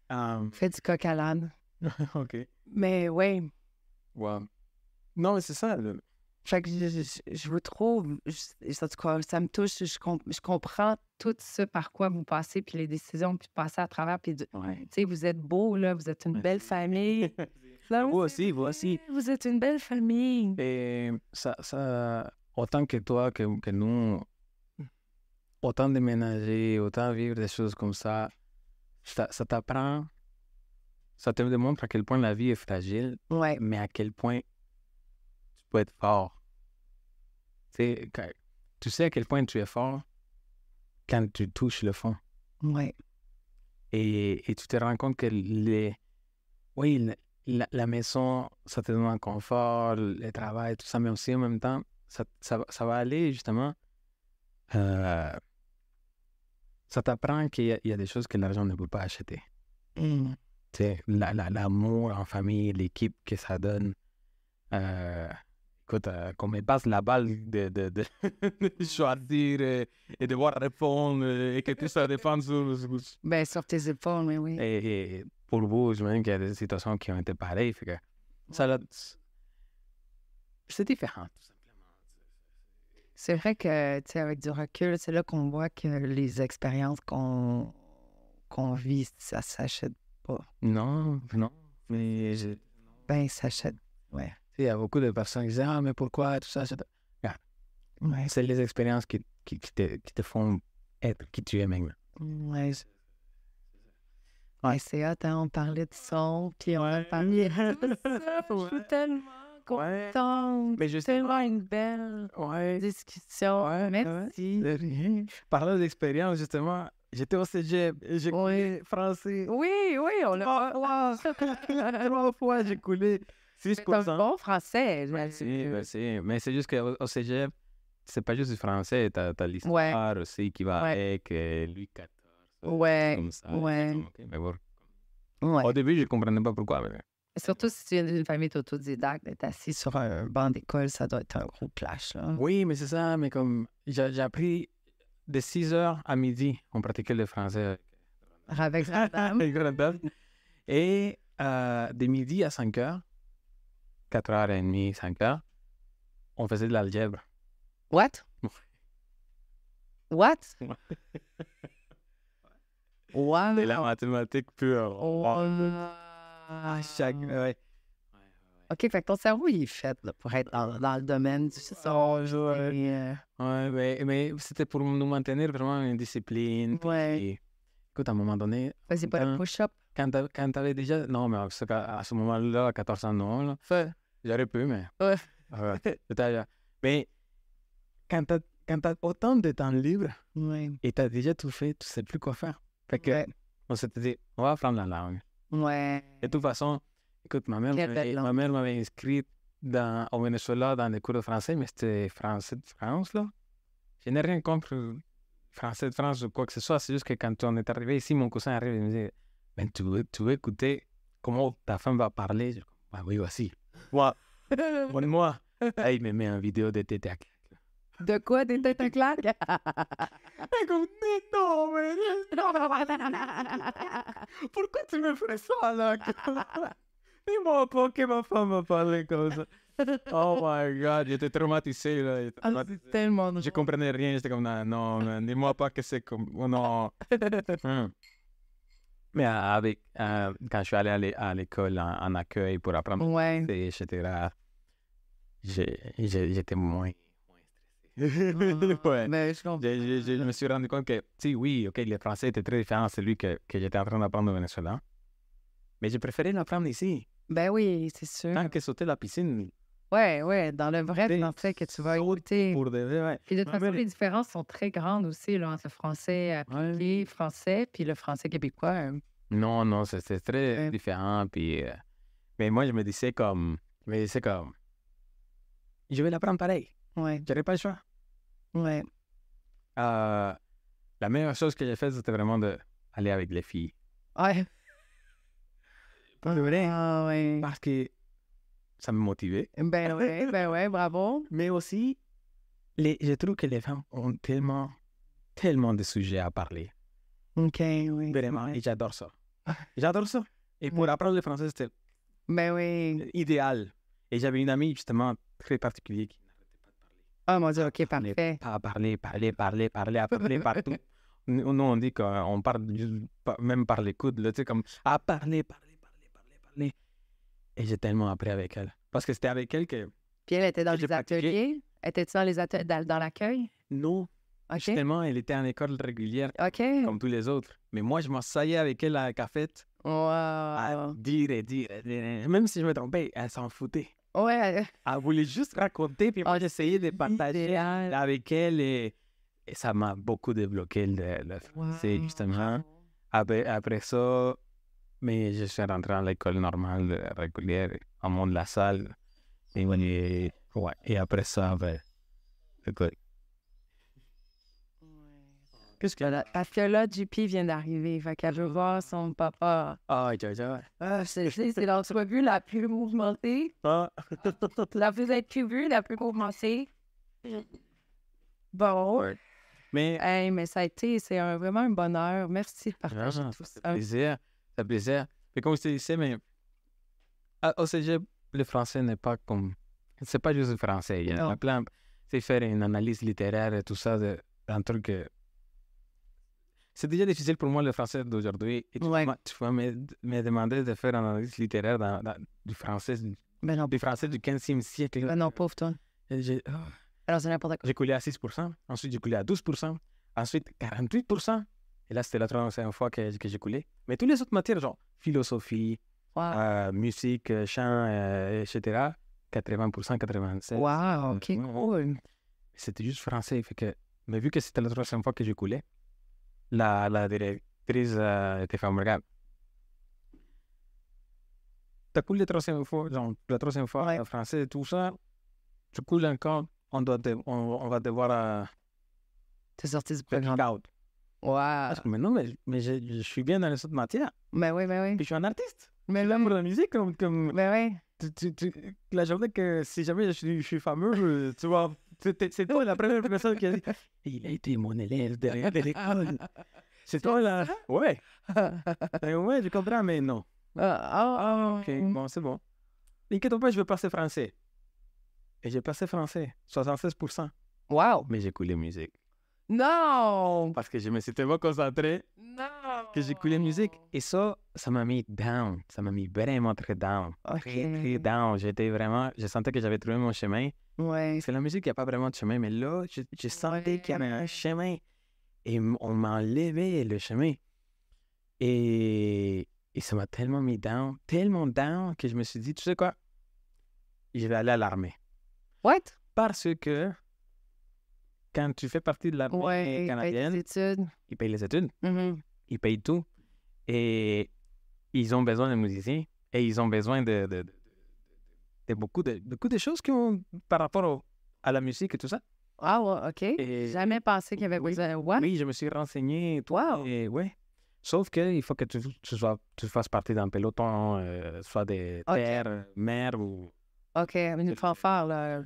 [SPEAKER 1] fait hum. Fais du coq à l'âne. OK. Mais ouais. Wow. Non, mais c'est ça. Fait que je, je, vous trouve, ça, me touche, je, comprends tout ce par quoi vous passez, puis les décisions, puis passer à travers, puis tu sais, vous êtes beau, là, vous êtes une belle famille.
[SPEAKER 2] vous, aussi, vous aussi. Vous êtes une belle famille. Et ça, ça autant que toi, que, que nous, autant déménager, autant vivre des choses comme ça, ça, t'apprend, ça te montre à quel point la vie est fragile, mais à quel point tu peux être fort. Tu sais, à quel point tu es fort quand tu touches le fond. Ouais. Et, tu te rends compte que les, oui, la, maison, ça te donne un confort, le travail, tout ça, mais aussi en même temps, ça, ça va aller justement euh, ça t'apprend qu'il y, a des choses que l'argent ne peut pas acheter. Mm. L'amour en famille, l'équipe que ça donne. Euh, écoute, euh, qu'on me passe la balle de, choisir euh, et, et, devoir répondre euh, et que tout ça dépend sur, Ben, tes épaules, oui. Et, pour vous, dis qu'il y a des situations qui ont été pareilles. c'est différent.
[SPEAKER 1] C'est vrai que, tu sais, avec du recul, c'est là qu'on voit que les expériences
[SPEAKER 2] qu'on qu'on vit, ça s'achète pas. Non, non. Mais ben, ça s'achète. Ouais. Il y a beaucoup de personnes qui disent Ah, mais pourquoi tout ça ah, C'est les expériences qui, qui, te, qui, te, font être qui tu es même
[SPEAKER 1] Ouais. c'est hâte, hein, on parlait de son, puis on a parlé de Je tellement contente. Mais je tellement une belle discussion. Merci.
[SPEAKER 2] Ouais, d'expérience, justement, j'étais au cégep et j'ai coulé français.
[SPEAKER 1] Oui, oui, on a... Trois fois. Trois fois, j'ai coulé C'est un bon français. Merci,
[SPEAKER 2] ben, merci. Mais c'est juste qu'au cégep, c'est pas juste du français, t'as as, l'histoire aussi qui va avec euh, Louis XIV. Euh,
[SPEAKER 1] ouais. Ouais.
[SPEAKER 2] mais bon. Au début, je comprenais pas pourquoi. Mais... Surtout
[SPEAKER 1] si tu viens d'une famille autodidacte, d'être assis sur un banc d'école, ça doit être un gros clash.
[SPEAKER 2] Oui, mais c'est ça. Mais comme j'ai appris de 6 h à midi, on pratiquait le français. Avec grand-dame. Et euh, de midi à 5 h, 4h30, 5 h, on faisait de l'algèbre. What? What? What? De la mathématique pure. Oh, ah,
[SPEAKER 1] chaque. Ouais. OK, fait que ton cerveau, il est fait là, pour être dans, le domaine du
[SPEAKER 2] oh, je... ouais, mais, euh, mais c'était pour nous maintenir vraiment une discipline. Oui. écoute, à un moment donné. Vas-y, pas le push-up. Quand, t'avais déjà. Non, mais à, ce moment-là, à 14 ans, non. Là, J'aurais pu, mais. Ouais. ouais. mais quand t'as, autant de temps libre et t'as déjà tout fait, tu sais plus quoi faire. Fait que, on s'était dit, on va apprendre la langue. Ouais. De toute façon, écoute, ma mère, ma mère m'avait inscrite dans, au Venezuela dans des cours de français, mais c'était français de France, là. Je n'ai rien contre français de France ou quoi que ce soit. C'est juste que quand on est arrivé ici, mon cousin arrive et me dit ben, tu, veux, écouter comment ta femme va parler Je bah, Oui, voici. Moi, moi, il me met en vidéo de TTAC.
[SPEAKER 1] De quoi des têtes un claque? Pourquoi tu me ferais ça, là?
[SPEAKER 2] Dis-moi pas que ma femme m'a parlé comme ça. Oh my god, j'étais traumatisé là. Ah, je comprenais rien, j'étais comme non, dis-moi pas que c'est comme. Oh, non. Hmm. Mais avec, euh, quand je suis allé à l'école en, accueil pour apprendre, ouais. etc., j'étais moins ah. ouais. Ben, je, me suis rendu compte que, tu oui, OK, le français était très différent de celui que, que j'étais en train d'apprendre au Venezuela. Mais j'ai préféré l'apprendre ici. Ben oui, c'est sûr. Tant que sauter la piscine.
[SPEAKER 1] Ouais, ouais, dans le vrai français que tu vas écouter. Pour les différences sont très grandes aussi entre le français appliqué, français, puis le français québécois. Hein.
[SPEAKER 2] Non, non, c'était très différent. Puis, euh, Mais moi, je me disais comme. mais c'est comme. Je vais l'apprendre pareil. Ouais. J'aurais pas le choix. Ouais. Euh, la meilleure chose que j'ai faite, c'était vraiment d'aller avec les filles. Ouais. Pas vrai. Ah, Parce que ça me motivait. Ben ouais, ben bravo. Mais aussi, les, je trouve que les femmes ont tellement, tellement de sujets à parler. Ok, oui. Vraiment, et j'adore ça. J'adore ça. Et pour apprendre le français, c'était ben idéal. Et j'avais une amie, justement, très particulière ah, mon Dieu, OK, parfait. Parler, parler, parler, parler, à parler partout. Nous, on dit qu'on parle même par les coudes, là, tu sais, comme à parler, parler, parler, parler, parler. Et j'ai tellement appris avec elle. Parce que c'était avec elle que.
[SPEAKER 1] Puis elle était dans les ateliers? était tu dans les ateliers, dans, l'accueil?
[SPEAKER 2] Non. Okay. Justement, elle était en école régulière, comme tous les autres. Mais moi, je m'assaillais avec elle à la cafette. Wow. À dire et dire. Même si je me trompais, elle s'en foutait. Ouais. Elle voulait juste raconter, puis moi, ah, j'essayais de partager avec elle et, ça m'a beaucoup débloqué le, le français, justement. Après, ça, mais je suis rentré à l'école normale euh, régulière, au monde de la salle. Et, après ça, ben,
[SPEAKER 1] Qu'est-ce parce que là, JP vient d'arriver. Fait qu'elle veut voir son papa. Ah, ok, ok. Ah, c'est, c'est l'entrevue la plus mouvementée. Ah. la plus vue, la plus mouvementée. Bon. Mais... mais ça a été, c'est vraiment un bonheur. Merci de partager ah, tout ça. plaisir.
[SPEAKER 2] Ça plaisir. Mais comme je te disais, mais au cégep, le français n'est pas comme... C'est pas juste le français. Il y a plein, C'est faire une analyse littéraire et tout ça, d'un un truc c'est déjà difficile pour moi le français d'aujourd'hui. Et tu, vois, tu me, demander de faire un analyse littéraire du français du ben français du 15e siècle. Ben non, pauvre toi. J'ai oh. coulé à 6%, ensuite j'ai coulé à 12%, ensuite 48%. Et là, c'était la troisième fois que, j'ai coulé. Mais toutes les autres matières, genre philosophie, euh, musique, euh, chant, etc., 80%, 87%. Wow, ok, mm, mm, mm. C'était juste français. Fait que... Mais vu que c'était la troisième fois que j'ai coulé, la, la directriz euh, Regarde. Tu coules les genre, la troisième fois ouais. en français et tout ça. Tu coules encore, on, doit on, on, va devoir. Euh, te sortir du programme. Out. Wow. Parce que mais, mais je, je, suis bien dans les autres matières. mais ben oui, mais ben oui. Puis je suis un artiste. Mais là, pour la musique, comme. comme... Ben oui. Tu, tu, la journée que si jamais je, je suis fameux, euh, tu vois... C'est toi la première personne qui a dit Il a été mon élève derrière l'école. C'est toi là. Ouais. Ben ouais, je comprends, mais non. Ah, ah, ah, ok. Bon, c'est bon. N'inquiète pas, je veux passer français. Et j'ai passé français, 76%. Wow! Mais j'écoute les musique. Non! Parce que je me suis tellement concentré. Non! que j'écoute la musique. Et ça, ça m'a mis down. Ça m'a mis vraiment très down. Très, down. J'étais vraiment... Je sentais que j'avais trouvé mon chemin. Ouais. C'est la musique, il n'y a pas vraiment de chemin. Mais là, je, sentais qu'il y avait un chemin. Et on m'a enlevé le chemin. Et, et ça m'a tellement mis down, tellement down, que je me suis dit, tu sais quoi? Je vais aller à l'armée. What? Parce que quand tu fais partie de l'armée canadienne, ils payent les études. Ils payent les études. Mm-hmm ils payent tout. Et ils ont besoin de musiciens et ils ont besoin de, beaucoup, de beaucoup de choses qui ont, par rapport à la musique et tout ça.
[SPEAKER 1] Ah, wow, OK. Jamais pensé qu'il y avait oui, Oui, je me suis renseigné. Toi,
[SPEAKER 2] wow. ouais. Sauf qu'il faut que tu, sois, tu fasses partie d'un peloton, euh, soit des okay. mer ou.
[SPEAKER 1] OK, une fanfare, là.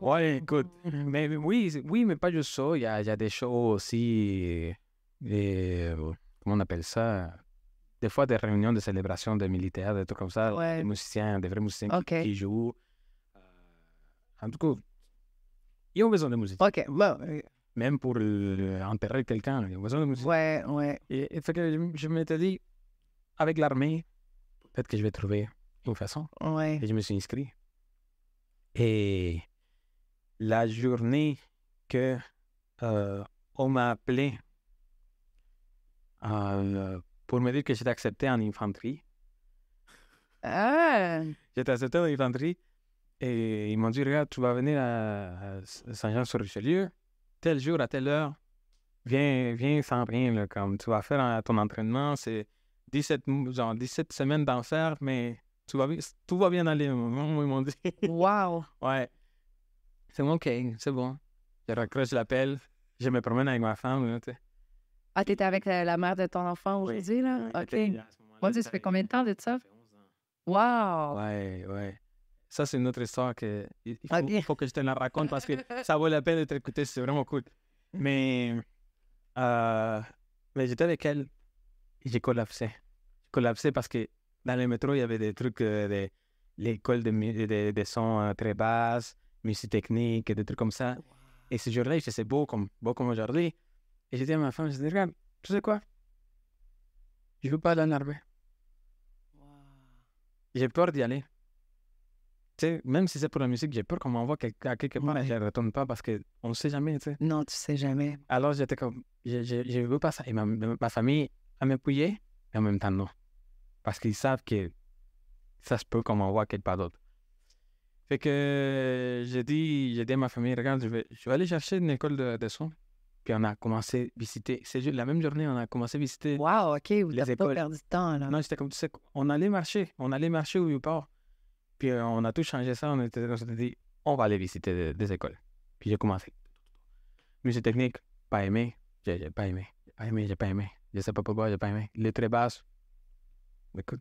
[SPEAKER 2] Ouais, écoute. Mais oui, oui, mais pas juste ça. Il y a, des choses aussi et comment on appelle ça, des fois des réunions de célébration des militaires, des trucs comme ça, des musiciens, des vrais musiciens qui, jouent. En tout cas, ils ont besoin de musique. Ah, eh. Même pour enterrer quelqu'un, ils ont besoin de musique. Ouais, ouais. Et, je, me m'étais dit, avec l'armée, peut-être que je vais trouver une façon. Et je me suis inscrit. Et la journée que euh, on m'a appelé euh, pour me dire que j'étais accepté en infanterie. Ah! J'étais accepté en infanterie et ils m'ont dit Regarde, tu vas venir à, Saint-Jean-sur-Richelieu, tel jour, à telle heure, viens, viens sans rien, comme tu vas faire ton entraînement, c'est 17, 17 semaines d'enfer, mais tout va, tout va bien aller, ils m'ont dit. wow! Ouais. C'est OK, c'est bon. Je raccroche l'appel, je me promène avec ma femme, tu sais. Ah,
[SPEAKER 1] t'étais avec la, mère de ton enfant aujourd'hui, là? OK. Moi, ça fait combien de temps de ça?
[SPEAKER 2] Wow! Ouais, ouais. Ça, c'est une autre histoire que il faut, faut, que je te la raconte parce que ça vaut la peine de t'écouter, c'est vraiment cool. Mais, euh, mais j'étais avec elle, et j'ai collapsé. J'ai collapsé parce que dans le métro, il y avait des trucs euh, de l'école de, de, son euh, très basse, musique technique, des trucs comme ça. Et ce jour-là, je sais beau comme, beau comme aujourd'hui. Et j'ai dit à ma femme, je dis, regarde, tu sais quoi Je veux pas aller en armée. J'ai peur d'y aller. Tu sais, même si c'est pour la musique, j'ai peur qu'on m'envoie à quelque part et je ne retourne pas parce qu'on ne sait jamais, tu sais. Non, tu ne sais jamais. Alors, j'étais comme, je ne veux pas ça. Et ma, famille a m'appuyé, mais en même temps, non. Parce qu'ils savent que ça se peut qu'on m'envoie quelque part d'autre. Fait que j'ai dit, dit à ma famille, regarde, je vais, je vais aller chercher une école de, de son. Puis on a commencé à visiter. C'est la même journée, on a commencé à visiter. Waouh, OK, vous n'avez pas perdu de temps. Non, c'était comme tu sais, on allait marcher. On allait marcher au Newport. Puis euh, on a tout changé ça. On était, dit, on va aller visiter des, écoles. Puis j'ai commencé. Musée technique, pas aimé. J'ai pas aimé. J'ai pas aimé, j'ai pas aimé. Je sais pas pourquoi, j'ai pas aimé. Les très basses, écoute,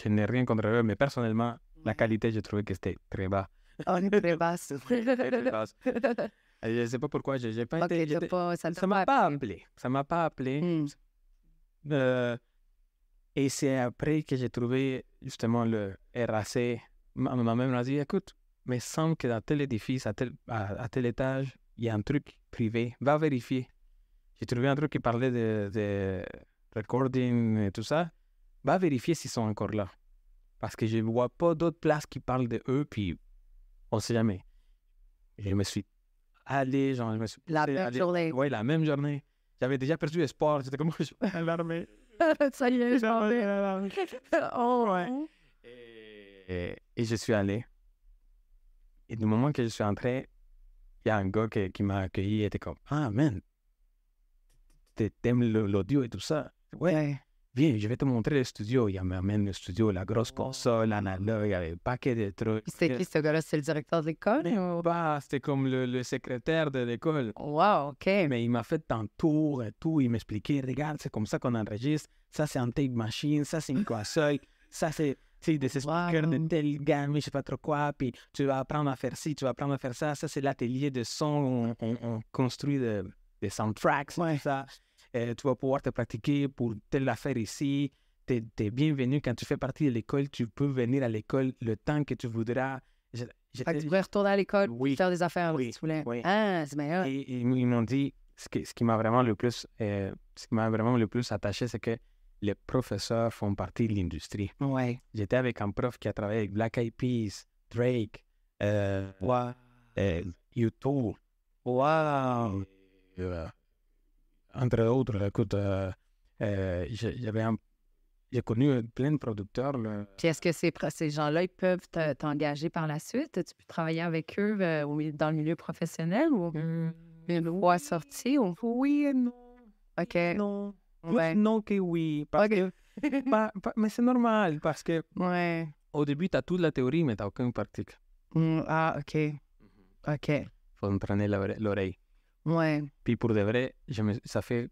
[SPEAKER 2] je n'ai rien contre eux, mais personnellement, la qualité, j'ai trouvé que c'était très bas.
[SPEAKER 1] On est très basse. très basse.
[SPEAKER 2] Euh, je ne sais pas pourquoi, je n'ai pas été... ça ne m'a pas appelé. Ça m'a pas appelé. Hmm. Euh, et c'est après que j'ai trouvé justement le RAC. Ma mère m'a dit, écoute, mais semble que dans tel édifice, à tel, à, tel étage, il y a un truc privé. Va vérifier. J'ai trouvé un truc qui parlait de, de recording et tout ça. Va vérifier s'ils sont encore là. Parce que je ne vois pas d'autres places qui parlent de eux, puis on ne sait jamais. Je me suis aller, genre, je me suis... La même journée. Oui, la même journée. J'avais déjà perdu espoir. J'étais comme, je suis à l'armée.
[SPEAKER 1] Ça y est, je Oh, ouais.
[SPEAKER 2] Et, je suis allé. Et du moment que je suis entré, il y a un gars qui m'a accueilli et était comme, ah, man, t'aimes l'audio et tout ça. Ouais. Viens, je vais te montrer le studio. Il y a même le studio, la grosse console, là, il y avait un paquet de trucs. C'était qui ce gars-là? C'est le directeur d'école l'école? c'était comme le, secrétaire de l'école. Wow, OK. Mais il m'a fait un tour et tout. Il m'expliquait, regarde, c'est comme ça qu'on enregistre. Ça, c'est un tape machine. Ça, c'est une console. ça, c'est des sais, de speakers de tel gamme, je sais pas trop quoi, puis tu vas apprendre à faire ci, tu vas apprendre à faire ça. Ça, c'est l'atelier de son, on, on, construit des soundtracks, tout ça. Euh, tu vas pouvoir te pratiquer pour telle affaire ici. Tu es, bienvenue bienvenu quand tu fais partie de l'école, tu peux venir à l'école le temps que tu voudras.
[SPEAKER 1] tu pourrais retourner à l'école, faire des affaires si tu voulais. Ah,
[SPEAKER 2] c'est meilleur. ils m'ont dit, ce, qui m'a vraiment le plus, euh, ce qui m'a vraiment le plus attaché, c'est que les professeurs font partie de l'industrie. J'étais avec un prof qui a travaillé avec Black Eyed Peas, Drake, euh, wow. YouTube. Euh, wow entre autres, écoute, euh, euh, j'avais un j'ai connu plein de producteurs.
[SPEAKER 1] Puis est-ce que ces, ces gens-là, ils peuvent t'engager par la suite? Tu peux travailler avec eux euh, dans le milieu professionnel ou à une sortie? Oui et non. OK. Non.
[SPEAKER 2] Non que oui. OK. mais c'est normal parce que au début, tu as toute la théorie, mais tu n'as aucune pratique. Mmh, ah, OK. Mmh. OK. faut entraîner l'oreille. Ouais. Puis pour de vrai, ça fait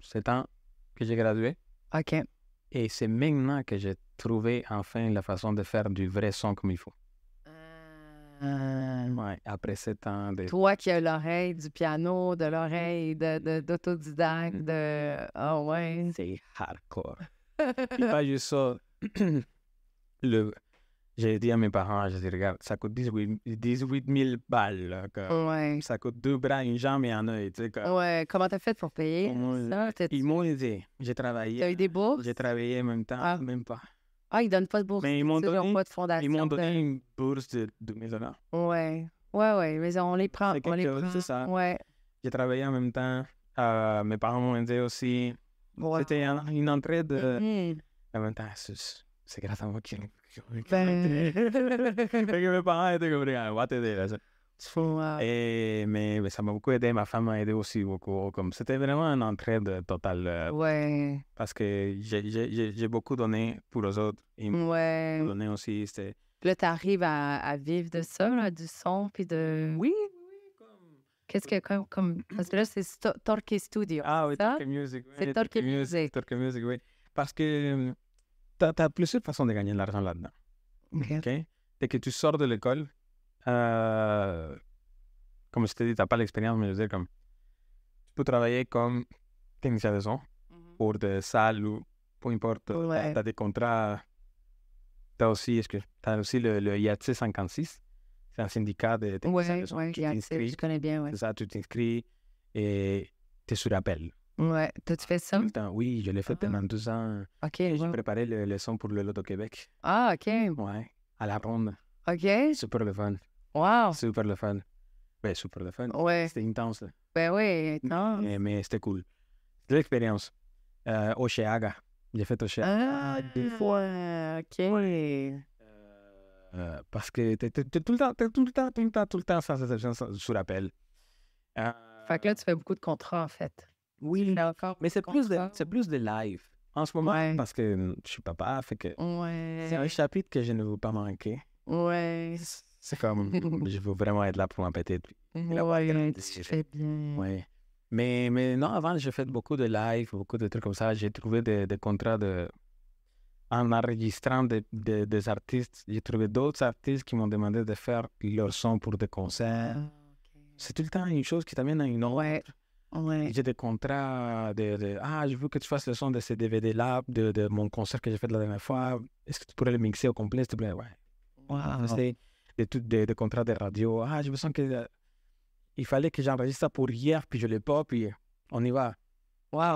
[SPEAKER 2] sept ans que j'ai gradué. OK. Et c'est maintenant que j'ai trouvé enfin la façon de faire du vrai son comme il faut. Euh... après sept ans de... Toi
[SPEAKER 1] qui as l'oreille du piano, de l'oreille d'autodidacte, de, de...
[SPEAKER 2] Ah ouais. C'est hardcore. pas juste ça. Le, j'ai dit à mes parents, je dit, regarde, ça coûte 18, 000 balles. que Ça coûte deux bras, une jambe et un oeil. » Tu sais, Ouais, comment t'as fait pour payer ça? Ils m'ont aidé. J'ai travaillé. T'as eu des bourses? J'ai travaillé en même temps, ah. même pas. Ah, ils donnent pas de bourse. Mais ils m'ont donné, pas de fondation, ils m'ont donné une bourse de, de maisonnat.
[SPEAKER 1] Ouais. Ouais, ouais, mais on les
[SPEAKER 2] prend. On C'est ça. Ouais. J'ai travaillé en même temps. Euh, mes parents m'ont aidé aussi. C'était une, entrée de. En même temps, c'est grâce à moi qu'ils ben, euh, que mes parents étaient comme, on va t'aider là. Et, mais, ben, ça m'a beaucoup aidé, ma femme m'a aidé aussi beaucoup. Comme, c'était vraiment une entraide totale. Euh,
[SPEAKER 1] ouais.
[SPEAKER 2] Parce que j'ai j'ai j'ai beaucoup donné pour les autres. Ils
[SPEAKER 1] ouais.
[SPEAKER 2] donné aussi.
[SPEAKER 1] Là, tu arrives à, à, vivre de ça, là, du son, puis de. Oui, Qu'est-ce que comme, comme parce que là c'est Torque Studio. Ah oui, Torque
[SPEAKER 2] Music. c'est Torque Music. Torque Music, oui. Parce que tu as, plusieurs façons de gagner de l'argent là-dedans. OK. okay? Dès que tu sors de l'école, euh, comme je t'ai dit, tu n'as pas l'expérience, mais je veux dire, comme, tu peux travailler comme technicien de son mm-hmm. pour des salles ou peu importe. Tu as, des contrats. Tu as aussi, que, as aussi le, le 56. C'est un syndicat de techniciens de son. Ouais, je connais bien. Ouais. ça, tu t'inscris et tu es sur appel. Ouais, t'as-tu fait ça? oui, je l'ai fait ah. pendant deux ans. OK. J'ai préparé le, le, pour le Loto-Québec. Ah, OK. Ouais, à la ronde. OK. Super le fun. Wow. Super le fun. Ouais, ben, super le fun. Ouais. C'était intense, là. Ben oui, intense. Mais, c'était cool. De l'expérience. Euh, Oceaga. J'ai fait Oceaga. Ah, deux fois. OK. Euh, parce que t'es tout le temps, t'es tout le temps, tout le temps, tout le temps sans exception, sous l'appel. Euh, fait que là, tu fais beaucoup de contrats, en fait. Oui, mais c'est plus, de, c'est plus de live en ce moment parce que mmh, je suis papa, fait que c'est un chapitre que je ne veux pas manquer. Ouais. C'est comme, je veux vraiment être là pour m'empêter. Oui, c'est bien. Ouais. Mais, mais non, avant, j'ai fait beaucoup de live, beaucoup de trucs comme ça. J'ai trouvé des, des contrats de, en enregistrant des artistes, j'ai trouvé d'autres artistes qui m'ont demandé de faire leur son pour des concerts. Ah, c'est tout le temps une chose qui t'amène à une autre. J'ai des contrats de, Ah, je veux que tu fasses le son de ces DVD-là, de, de, mon concert que j'ai fait la dernière fois. Est-ce que tu pourrais le mixer au complet, s'il te plaît Ouais. Wow. Des, contrats de radio. Ah, je me sens que. Euh, il fallait que j'enregistre ça pour hier, puis je l'ai pas, puis on y va.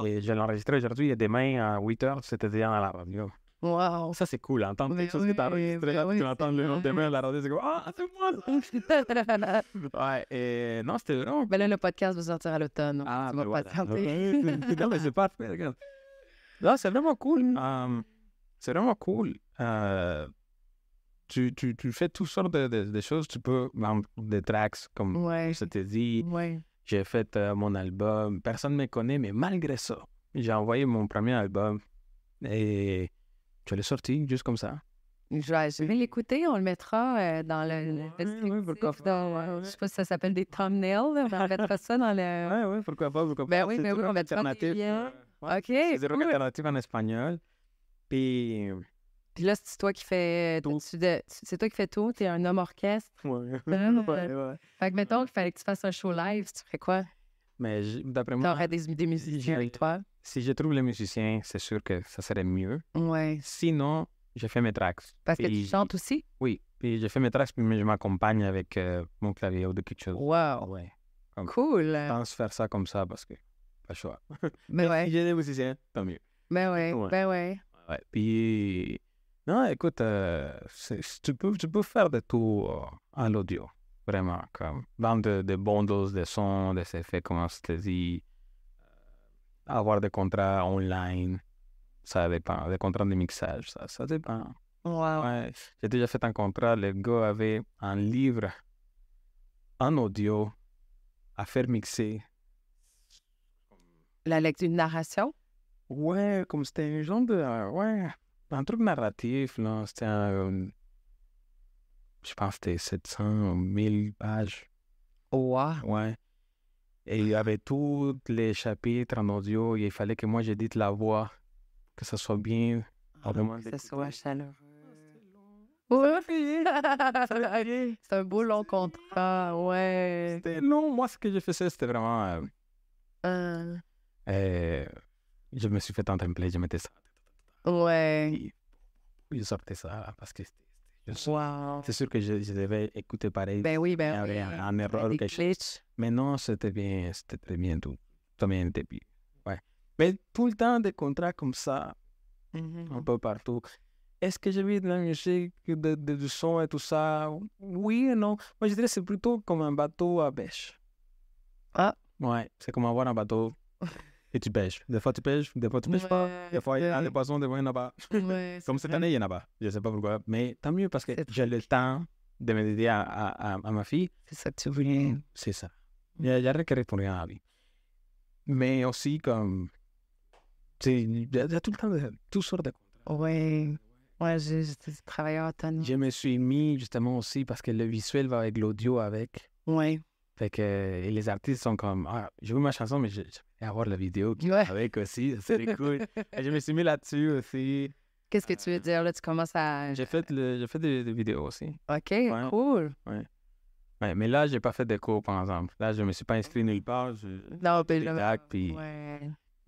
[SPEAKER 2] Et je l'enregistre aujourd'hui et demain à 8h, c'était déjà à la radio. Wow. Ça, c'est cool, entendre quelque chose que t'as enregistré, oui, tu l'entends le lendemain à la radio, c'est comme Ah, c'est moi ouais, et non, c'était vraiment.
[SPEAKER 1] Ben là, le podcast va sortir à l'automne. Ah, tu vas ben pas tenter.
[SPEAKER 2] non, mais c'est parfait, regarde. Non, c'est vraiment cool. Mm. c'est vraiment cool. Euh, tu, tu, tu fais toutes sortes de, choses. Tu peux des tracks, comme je te dis. J'ai fait euh, mon album. Personne ne me connaît, mais malgré ça, j'ai envoyé mon premier album. Et je les sorti juste comme ça.
[SPEAKER 1] Je vais, l'écouter, on le mettra euh, dans le. je sais pas si ça s'appelle des thumbnails, on on mettra ça dans le. Oui, oui,
[SPEAKER 2] pourquoi pas, pourquoi ben oui, mais ben oui, on mettra
[SPEAKER 1] OK.
[SPEAKER 2] C'est des cool. en espagnol. Puis. Puis là, c'est toi qui fais
[SPEAKER 1] euh, tout. C'est toi qui fais tout, t'es un homme orchestre. Oui, ouais, Fait que mettons qu'il fallait que tu fasses un show live, tu ferais quoi?
[SPEAKER 2] Mais d'après moi. T'aurais des, des musiciens avec toi? Si je trouve les musiciens, c'est sûr que ça serait mieux. Ouais. Sinon, je fais mes tracks. Parce que tu chantes aussi? Oui. Puis je fais mes tracks, puis je m'accompagne avec euh, mon clavier ou de quelque chose. Wow. Ouais. cool. Je pense faire ça comme ça parce que pas le choix. Mais ouais. J'ai des musiciens, tant mieux. Mais ouais. mais ben ouais. Ouais. Puis. Non, écoute, euh, tu, peux, tu peux faire de tout euh, en l'audio. Vraiment, comme dans de, de bundles de sons, des effets, comme on te dit, euh, avoir des contrats online, ça dépend, des contrats de mixage, ça, ça dépend. Ouais. J'ai déjà fait un contrat, le gars avait un livre en audio à faire mixer.
[SPEAKER 1] La lecture, d'une narration?
[SPEAKER 2] Ouais, comme c'était un genre de. Euh, ouais, un truc narratif, non? C'était un, je pense que c'était 700 ou 1000 pages. Wow. Ouais. Et il y avait tous les chapitres en audio. Et il fallait que moi j'édite la voix, que ça soit bien. Ah, que ça
[SPEAKER 1] soit chaleureux.
[SPEAKER 2] Oh, c'est un beau long contrat, ouais. Non, Moi, ce que je faisais, c'était vraiment. Euh, euh... je me suis fait un template, je mettais ça. Ouais. Et je sortais ça parce que c'était Wow. C'est sûr que je, je, devais écouter pareil. Ben oui, ben oui. Un, un erreur que je... É Mais non, c'était bien, c'était très bien é tout. Bien début. Ouais. Mais tout le temps des contrats comme ça, mm uhum. -hmm. un peu partout. Est-ce que j'ai vu de la musique, de, de, du son et tout ça? Oui et non. Moi, je dirais que c'est plutôt comme un bateau à pêche. Ah. Ouais, é? c'est comme avoir un bateau Et tu pêches. Des fois, tu pêches, des fois, tu pêches pas. Des fois, il y a des poissons, des fois, il n'y en a pas. Comme cette année, il y en a pas. Je sais pas pourquoi. Mais tant mieux parce que j'ai le temps de me dédier à, à, ma fille. C'est ça que tu voulais. C'est ça. Mm. Il y a, rien qui répond à la vie. Mais aussi, comme. Il y, a tout le temps de, tout sort de Oui. Ouais. Ouais, j'ai travaillé autant. Je me suis mis justement aussi parce que le visuel va avec l'audio avec. Oui. Fait que les artistes sont comme ah, je veux ma chanson, mais je et avoir la vidéo avec aussi. C'était cool. je me suis mis là-dessus aussi.
[SPEAKER 1] Qu'est-ce que tu veux euh, dire? Là, tu commences à.
[SPEAKER 2] J'ai fait, le, fait des, vidéos aussi.
[SPEAKER 1] OK, cool.
[SPEAKER 2] Ouais. mais là, je n'ai pas fait de cours, par exemple. Là, je ne me suis pas inscrit nulle part. Non, ben, Puis...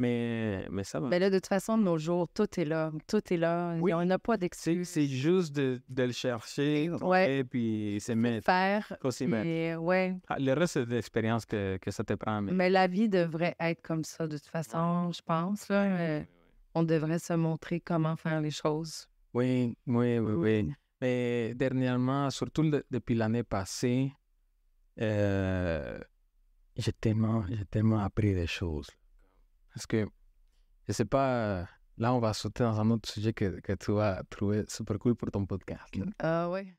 [SPEAKER 2] Mais, mais ça va. Mais ben
[SPEAKER 1] là, de toute façon, de nos jours, tout est là. Tout est là. On
[SPEAKER 2] n'a pas d'excuses. C'est juste de, de, le chercher et puis c'est mettre.
[SPEAKER 1] Faire. aussi Ouais.
[SPEAKER 2] Ah, le reste, c'est l'expérience que, que, ça te prend. Mais...
[SPEAKER 1] mais... la vie devrait être comme ça, de toute façon, je pense. Là, euh, on devrait se montrer comment faire les choses.
[SPEAKER 2] Oui, oui, oui, oui. Mais dernièrement, surtout depuis l'année passée, euh, j'ai tellement, tellement appris des choses. Parce que, je sais pas, là, on va sauter dans un autre sujet que, que tu vas trouver super cool pour ton podcast. Ah ouais.